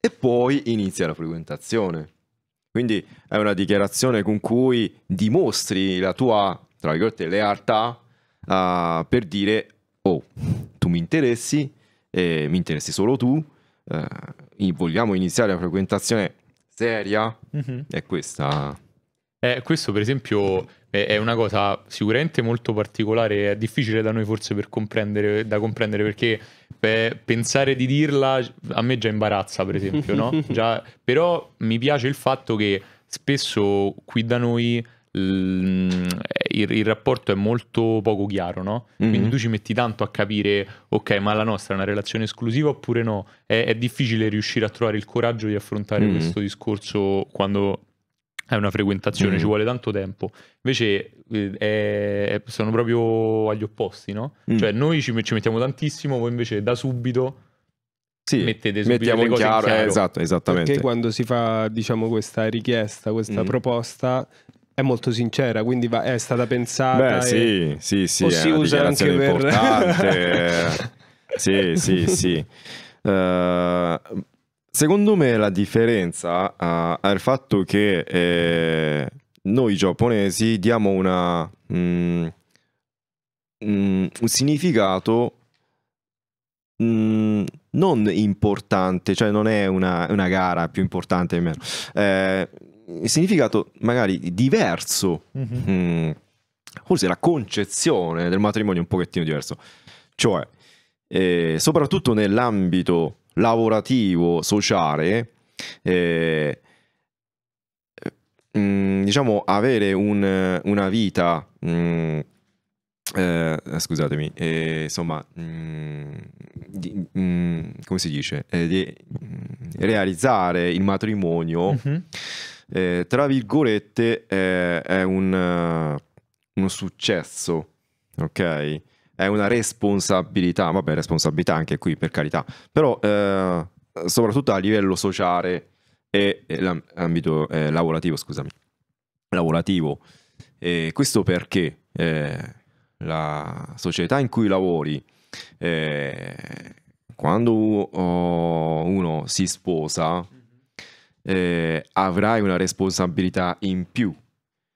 S2: E poi inizia la frequentazione. Quindi è una dichiarazione con cui dimostri la tua, tra virgolette, lealtà uh, per dire, oh, tu mi interessi, eh, mi interessi solo tu, eh, vogliamo iniziare la
S1: frequentazione seria, mm-hmm. è questa. Eh, questo per esempio è una cosa sicuramente molto particolare, è difficile da noi forse per comprendere, da comprendere perché beh, pensare di dirla a me già imbarazza per esempio, no? già, però mi piace il fatto che spesso qui da noi il, il, rapporto è molto poco chiaro, no? Mhm. Quindi mm-hmm. tu ci metti tanto a capire, ok, ma la nostra è una relazione esclusiva oppure no? È, è difficile riuscire a trovare il coraggio di affrontare mm-hmm. questo discorso quando è una frequentazione, mm-hmm. ci vuole tanto tempo. Invece eh, è, sono proprio agli opposti, no? Mm. Cioè noi ci, ci, mettiamo tantissimo, voi invece da subito... Sì, mettete mettiamo le cose chiaro, in chiaro. Eh, esatto, esattamente. Perché
S3: quando si fa, diciamo, questa richiesta, questa mm. proposta è molto sincera, quindi va, è stata pensata. Beh, sì, sì, sì, si usa anche per...
S2: sì, sì, sì. Uh, secondo me la differenza uh, eh, è il fatto che eh, noi giapponesi diamo una, mm, mm, un significato Mm, non importante, cioè non è una, una gara più importante o meno. Eh, significato magari diverso, mm-hmm. mm, forse la concezione del matrimonio è un pochettino diverso, cioè eh, soprattutto nell'ambito lavorativo, sociale, eh, mm, diciamo avere un, una vita... Mm, eh, scusatemi, eh, insomma, mh, mm, di, mh, mm, come si dice? Eh, di, mh, mm, realizzare il matrimonio mm-hmm eh, tra virgolette, è, eh, è un, uh, eh, un successo, ok? È una responsabilità, vabbè, responsabilità anche qui per carità, però eh, soprattutto a livello sociale e, e ambito eh, lavorativo, scusami, lavorativo. E questo perché eh, la società in cui lavori quando oh, uno si sposa eh, avrai una responsabilità in più.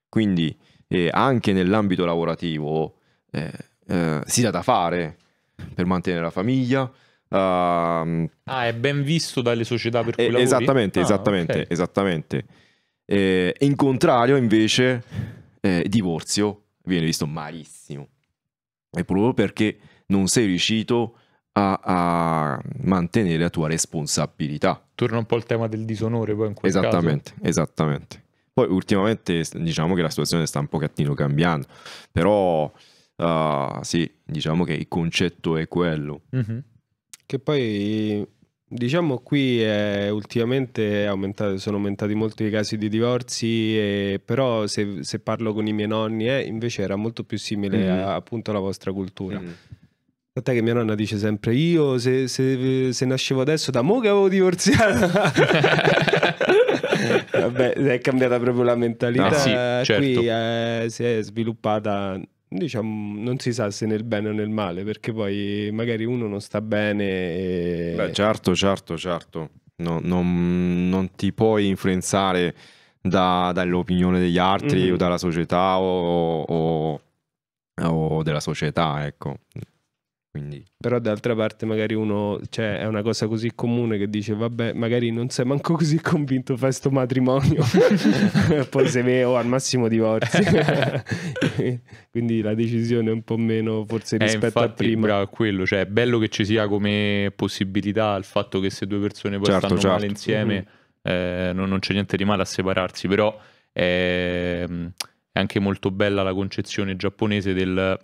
S2: Quindi eh, anche nell'ambito lavorativo eh, eh si dà da fare per mantenere la famiglia. Uh, ah, è ben visto dalle società per eh, cui lavori? Esattamente, ah, esattamente, okay. esattamente. Eh, in contrario invece divorzio viene visto malissimo. È proprio perché non sei riuscito a a, a, mantenere la tua responsabilità.
S1: Torna un po' al tema del disonore poi in quel esattamente,
S2: caso. Esattamente, Poi ultimamente diciamo che la situazione sta un pochettino cambiando, però uh, sì, diciamo che il concetto è quello.
S1: Mm-hmm.
S3: Che poi Diciamo qui è, ultimamente è aumentato, sono aumentati molto i casi di divorzi, e, però se, se, parlo con i miei nonni eh, invece era molto più simile mm. a, appunto alla vostra cultura. Mm. Tant'è che mia nonna dice sempre: Io se, se, se nascevo adesso, da mo che avevo divorziato. Vabbè, è cambiata proprio la mentalità. Ah, sì, certo. Qui eh, si è sviluppata. Diciamo, non si sa se nel bene o nel male, perché poi
S2: magari uno non sta bene. E... Beh, certo, certo, certo. No, non, non, ti puoi influenzare da, dall'opinione degli altri mm -hmm. o dalla società o, o, o della società, ecco.
S3: Quindi. Però d'altra parte magari uno, cioè è una cosa così comune che dice vabbè magari non sei manco così convinto fai sto matrimonio, poi se me o al massimo divorzi, quindi la decisione è un po' meno forse eh, rispetto eh, a prima.
S1: Bravo, quello, cioè è bello che ci sia come possibilità il fatto che se due persone poi certo, stanno certo. male insieme mm-hmm. eh, non, non, c'è niente di male a separarsi, però è, mm, è anche molto bella la concezione giapponese del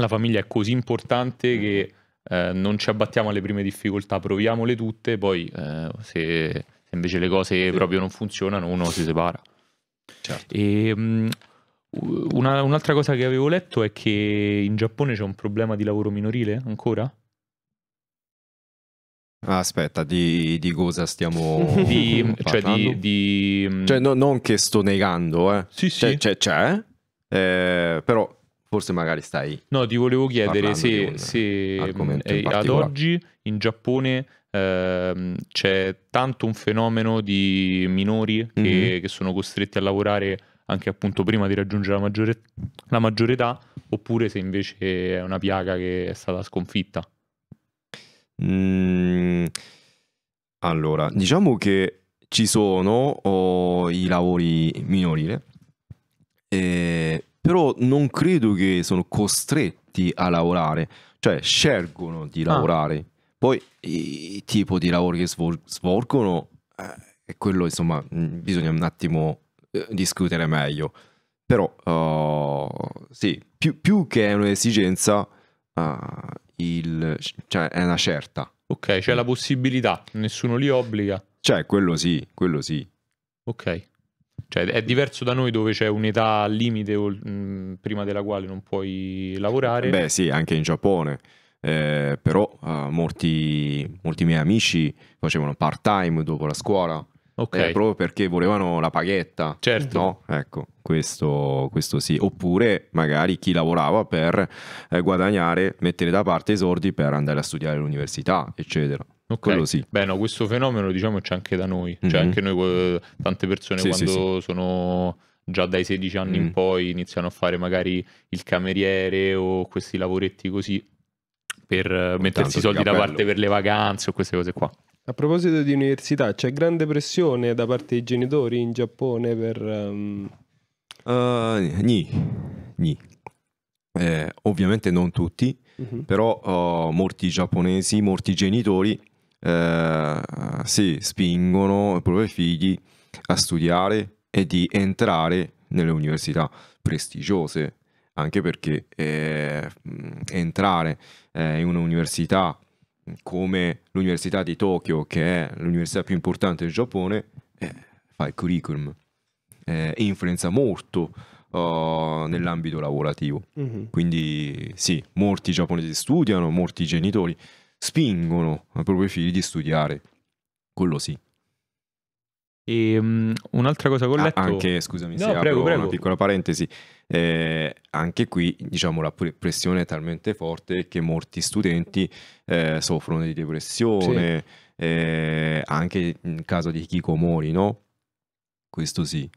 S1: la famiglia è così importante mm. che eh, non ci abbattiamo alle prime difficoltà, proviamole tutte, poi eh, se, se, invece le cose sì. proprio non funzionano uno si separa. Certo. E, um, una, un'altra cosa che avevo letto è che in Giappone c'è un problema di lavoro minorile ancora?
S2: Aspetta, di, di, cosa stiamo di, mm, cioè, di, di... cioè no, non che sto negando, eh. Sì, sì. Cioè, c'è, c'è
S1: eh, però Forse magari stai. No, ti volevo chiedere se, se mm, in eh, ad oggi in Giappone ehm, c'è tanto un fenomeno di minori che, mm-hmm. che, sono costretti a lavorare anche appunto prima di raggiungere la maggiore, la maggiore età, oppure se invece è una piaga che è stata sconfitta.
S2: Mm, allora, diciamo che ci sono oh, i lavori minorile. E eh, però non credo che sono costretti a lavorare, cioè scelgono di ah. lavorare. Ah. Poi il tipo di lavoro che svol- svolgono eh, è quello, insomma, mm, bisogna un attimo eh, discutere meglio. Però uh, sì, più, più, che è un'esigenza, uh, il, cioè è una certa.
S1: Ok, c'è la possibilità, nessuno li obbliga.
S2: Cioè, quello sì, quello sì.
S1: Ok. Cioè, è diverso da noi dove c'è un'età limite mh, prima della quale non puoi lavorare. Beh,
S2: sì, anche in Giappone. Eh, però eh, molti, molti, miei amici facevano part time dopo la scuola. Okay. Eh, proprio perché volevano la paghetta. Certo. No? Ecco, questo, questo, sì. Oppure magari chi lavorava per eh, guadagnare, mettere da parte i soldi per andare a studiare all'università, eccetera. Okay. Sì.
S1: Beh, no, questo fenomeno diciamo c'è anche da noi, mm-hmm. cioè mhm. anche noi eh, tante persone sì, quando sì, sono già dai 16 anni mm in poi iniziano a fare magari il cameriere o questi lavoretti così per eh, Con mettersi i soldi da parte per le vacanze o queste cose qua.
S3: A proposito di università, c'è grande pressione da parte dei genitori in Giappone per... Um...
S2: Uh, gni, Eh, ovviamente non tutti, mm-hmm. però uh, molti giapponesi, molti genitori eh, sì, spingono i propri figli a studiare e di entrare nelle università prestigiose, anche perché eh, entrare eh, in un'università come l'Università di Tokyo, che è l'università più importante del Giappone, eh, fa il curriculum e eh, influenza molto uh, nell'ambito lavorativo. Mm-hmm. Quindi sì, molti giapponesi studiano, molti genitori spingono i propri figli di studiare. Quello sì.
S1: E um, un'altra cosa che ho ah, letto... Ah, anche, scusami, no, se prego, apro prego. una
S2: piccola parentesi, eh, anche qui diciamo la pressione è talmente forte che molti studenti eh, soffrono di depressione, sì. eh, anche in caso di Kikomori, no? Questo sì.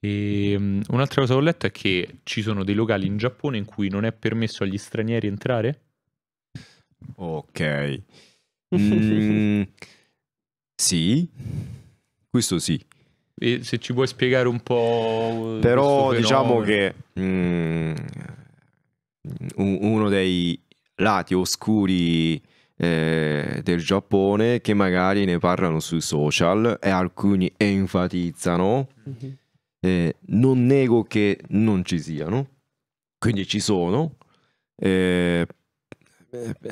S1: E, ehm, un'altra cosa che ho letto è che ci sono dei locali in Giappone in cui non è permesso agli stranieri entrare? Ok.
S2: Mm, sì, questo sì.
S1: E se ci puoi spiegare un po'... Però diciamo che
S2: mm, uno dei lati oscuri eh, del Giappone che magari ne parlano sui social e alcuni enfatizzano, mm-hmm. eh, non nego che non ci siano, quindi ci sono, eh,
S3: eh, beh,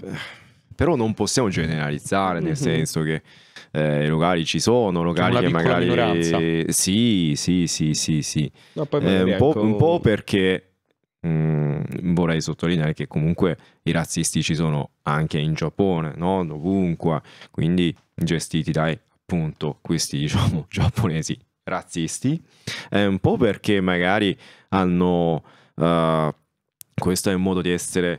S3: beh.
S2: Però non possiamo generalizzare, nel mm -hmm. senso che eh, locali ci sono, locali che magari... Minoranza. Sì, sì, sì, sì, sì.
S3: No, eh, un, po', ecco un, po',
S2: perché mh, mm, vorrei sottolineare che comunque i razzisti ci sono anche in Giappone, no? dovunque, quindi gestiti dai appunto questi diciamo, giapponesi razzisti, eh, un po' perché magari hanno... Uh, questo è un modo di essere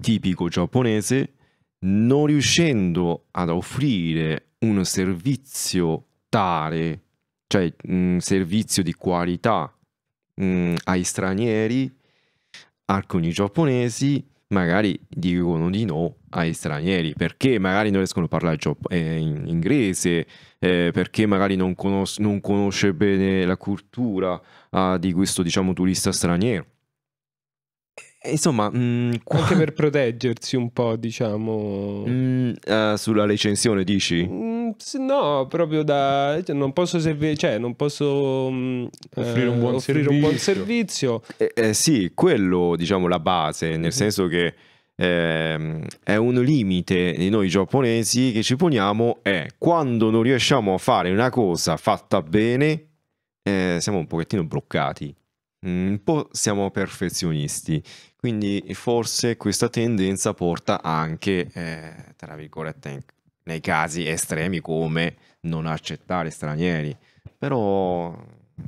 S2: tipico giapponese, non riuscendo ad offrire un servizio tale, cioè un mm, servizio di qualità mh, mm, ai stranieri, alcuni giapponesi magari dicono di no ai stranieri perché magari non riescono a parlare eh, in inglese, eh, perché magari non, conos non, conosce bene la cultura eh, di questo diciamo turista straniero. Eh, insomma, mh, mm,
S3: qua... anche per proteggersi un po', diciamo. Mm,
S2: uh, sulla recensione dici? Mm,
S3: no, proprio da. Non posso, serve... cioè, non posso cioè, mh, mm, offrire, un eh, buon, offrire un buon
S2: servizio. Eh, eh, sì, quello, diciamo, la base, nel mhm. senso che ehm, è un limite di noi giapponesi che ci poniamo è quando non riusciamo a fare una cosa fatta bene, siamo un pochettino bloccati. Mm, un po' siamo perfezionisti, quindi forse questa tendenza porta anche, eh, tra virgolette, nei casi estremi come non accettare stranieri, però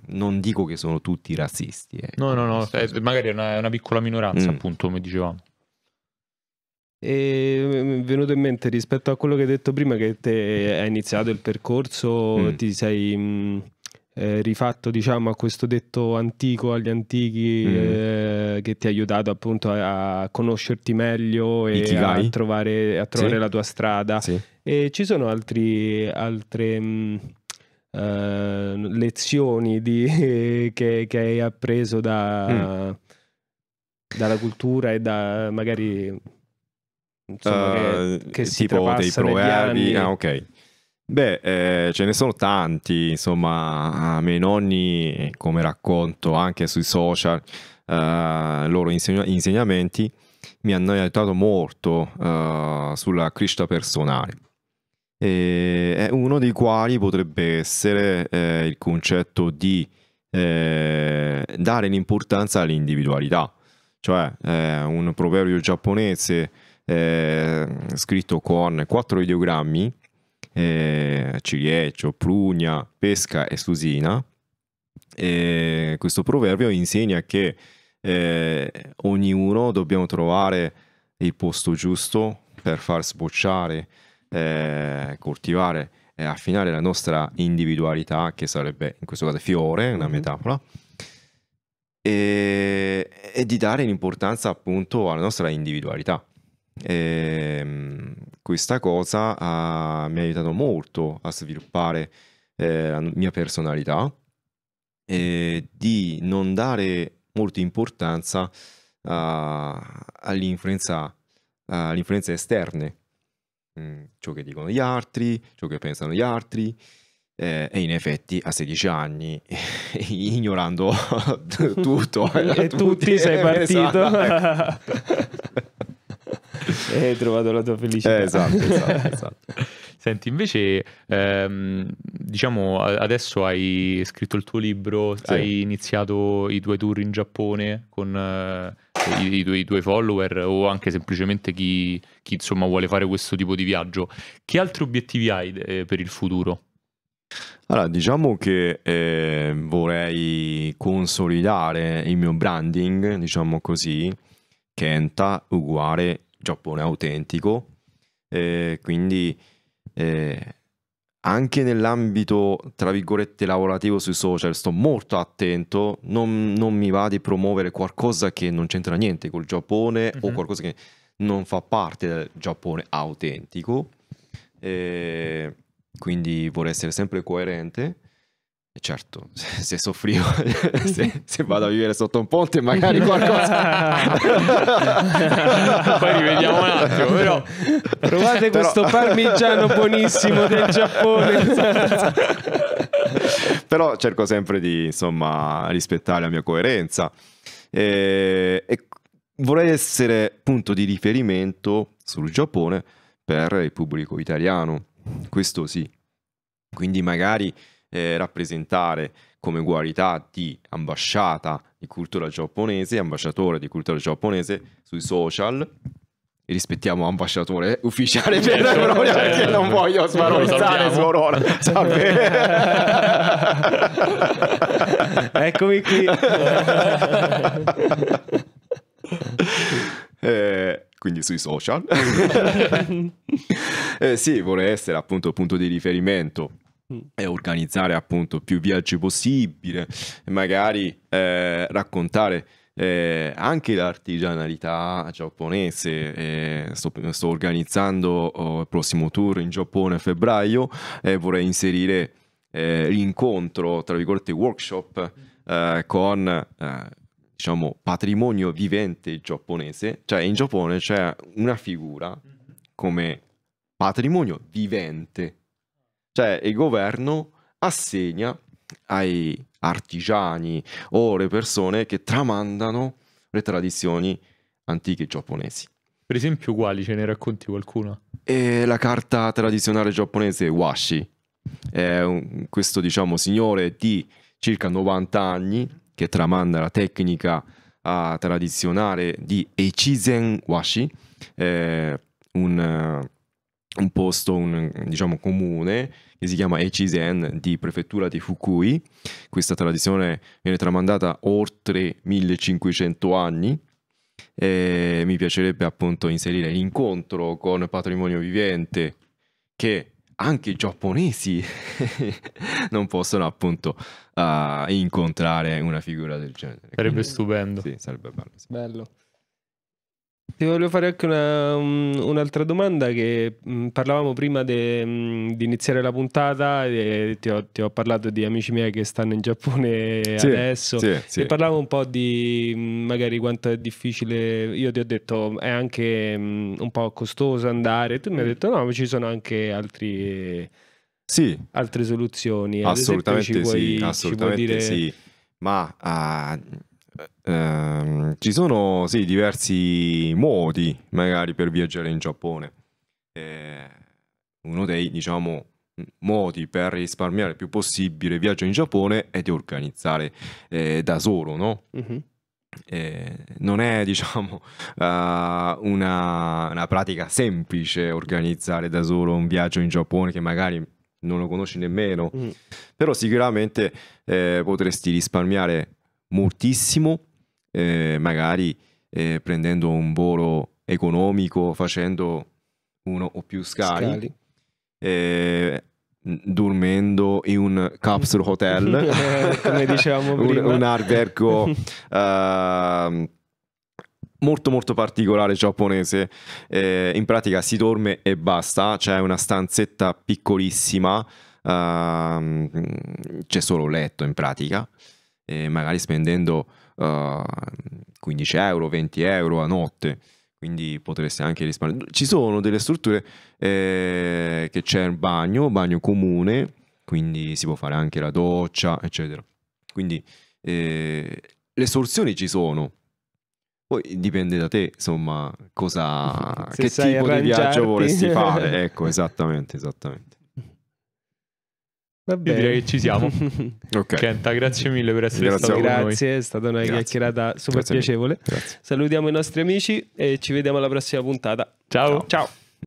S2: non dico che sono
S1: tutti razzisti. Eh. No, no, no, eh, magari è una, una, piccola minoranza, mm. appunto, come dicevamo.
S3: E mi mm, mm, è venuto in mente rispetto a quello che hai detto prima, che te hai iniziato il percorso, mm. ti sei... Mh eh, rifatto diciamo a questo detto antico agli antichi mm. eh, che ti ha aiutato appunto a, a conoscerti meglio e a trovare, a trovare sì. la tua strada sì. e ci sono altri, altre mh, mm, eh, uh, lezioni di, che, che, hai appreso da, mm. dalla cultura e da magari insomma, uh, che, eh, che si tipo dei proverbi ah ok
S2: Beh, eh, ce ne sono tanti, insomma, a miei nonni, come racconto anche sui social, eh, loro insegna- insegnamenti mi hanno aiutato molto eh, sulla crescita personale. E eh, uno dei quali potrebbe essere eh, il concetto di eh, dare l'importanza all'individualità, cioè eh, un proverbio giapponese scritto con quattro ideogrammi eh, ciliegio, prugna, pesca e susina. E questo proverbio insegna che eh, ognuno dobbiamo trovare il posto giusto per far sbocciare, eh, coltivare e affinare la nostra individualità, che sarebbe in questo caso fiore, una mm-hmm. metafora, e, e di dare l'importanza appunto alla nostra individualità. E ehm, questa cosa ha, mi ha aiutato molto a sviluppare eh, la mia personalità e di non dare molta importanza all'influenza, all'influenza esterne, mm, ciò che dicono gli altri, ciò che pensano gli altri. Eh, e in effetti a 16 anni, ignorando
S1: tutto, e tutti, tutti sei esatto. partito.
S3: Esatto.
S1: E hai trovato la tua felicità. Eh, esatto, esatto, esatto. Senti, invece, ehm, diciamo, adesso hai scritto il tuo libro, sì. hai iniziato i tuoi tour in Giappone con eh, i, i, tuoi, i, tuoi, follower o anche semplicemente chi, chi insomma, vuole fare questo tipo di viaggio. Che altri obiettivi hai eh, per il futuro?
S2: Allora, diciamo che eh, vorrei consolidare il mio branding, diciamo così, Kenta uguale Giappone autentico, eh, quindi eh, anche nell'ambito, tra virgolette, lavorativo sui social sto molto attento, non, non mi va di promuovere qualcosa che non c'entra niente col Giappone mm -hmm. o mhm. qualcosa che non fa parte del Giappone autentico, eh, quindi vorrei essere sempre coerente e certo, se soffrivo, se, se, vado a vivere sotto un ponte magari qualcosa... Poi rivediamo un attimo, però...
S1: Provate però... questo parmigiano buonissimo del Giappone.
S2: però cerco sempre di, insomma, rispettare la mia coerenza. E, e vorrei essere punto di riferimento sul Giappone per il pubblico italiano, questo sì. Quindi magari eh, rappresentare come qualità di ambasciata di cultura giapponese, ambasciatore di cultura giapponese sui social. E rispettiamo ambasciatore ufficiale per certo, Eurolia certo. perché non voglio svalorizzare Suorona. Eccomi qui. eh, quindi sui social. eh, sì, vuole essere appunto punto di riferimento Mm. e organizzare appunto più viaggi possibile, magari eh, raccontare eh, anche l'artigianalità giapponese. Eh, sto, sto, organizzando oh, il prossimo tour in Giappone a febbraio e vorrei inserire eh, l'incontro, tra virgolette, workshop eh, con eh, diciamo patrimonio vivente giapponese. Cioè in Giappone c'è una figura mm-hmm. come patrimonio vivente cioè il governo assegna ai artigiani o le persone che tramandano le tradizioni antiche giapponesi.
S1: Per esempio quali? Ce ne racconti qualcuna?
S2: E la carta tradizionale giapponese Washi. È un, questo diciamo signore di circa 90 anni che tramanda la tecnica uh, tradizionale di Echizen Washi, eh, un... Uh, un posto, un, diciamo, comune che si chiama Echizen di prefettura di Fukui. Questa tradizione viene tramandata oltre 1500 anni. E mi piacerebbe appunto inserire l'incontro con patrimonio vivente che anche i giapponesi non possono appunto uh, incontrare una figura
S1: del genere. Sarebbe Quindi, stupendo. Sì, sarebbe bello. Sì.
S3: bello. Ti voglio fare anche una, mm, un'altra domanda che mh, mm, parlavamo prima mm, di iniziare la puntata e ti ho, ti ho, parlato di amici miei che stanno in Giappone sì, adesso sì, sì. e parlavamo un po' di magari quanto è difficile, io ti ho detto è anche mh, un po' costoso andare, tu mi hai detto no, ma ci sono anche altri, altre soluzioni. Assolutamente, esempio, vuoi, assolutamente dire... sì,
S2: ma... Uh ehm, ci sono sì, diversi modi magari per viaggiare in Giappone. Eh, uno dei, diciamo, modi per risparmiare il più possibile il viaggio in Giappone è di organizzare eh, da solo, no? Uh-huh. Eh, non è diciamo uh, una, una, pratica semplice organizzare da solo un viaggio in Giappone che magari non lo conosci nemmeno, mm. però sicuramente eh, potresti risparmiare moltissimo, eh, magari eh, prendendo un volo economico, facendo uno o più scali, scali. Eh, dormendo in un capsule hotel, come dicevamo prima, un, un albergo uh, molto molto particolare giapponese. Eh, in pratica si dorme e basta, c'è una stanzetta piccolissima, uh, c'è solo letto in pratica eh, magari spendendo uh, eh, 15 euro, 20 euro a notte. Quindi potreste anche risparmiare. Ci sono delle strutture eh, che c'è il bagno, bagno comune, quindi si può fare anche la doccia, eccetera. Quindi eh, le soluzioni ci sono. Poi dipende da te, insomma, cosa, che tipo di viaggio vorresti fare. Ecco, esattamente, esattamente.
S1: Io direi che ci siamo. okay. Kenta, grazie mille per essere grazie stato con noi. Grazie, è
S3: stata una grazie. chiacchierata super grazie piacevole. Salutiamo i nostri amici e ci vediamo alla prossima puntata. Ciao. Ciao. Ciao.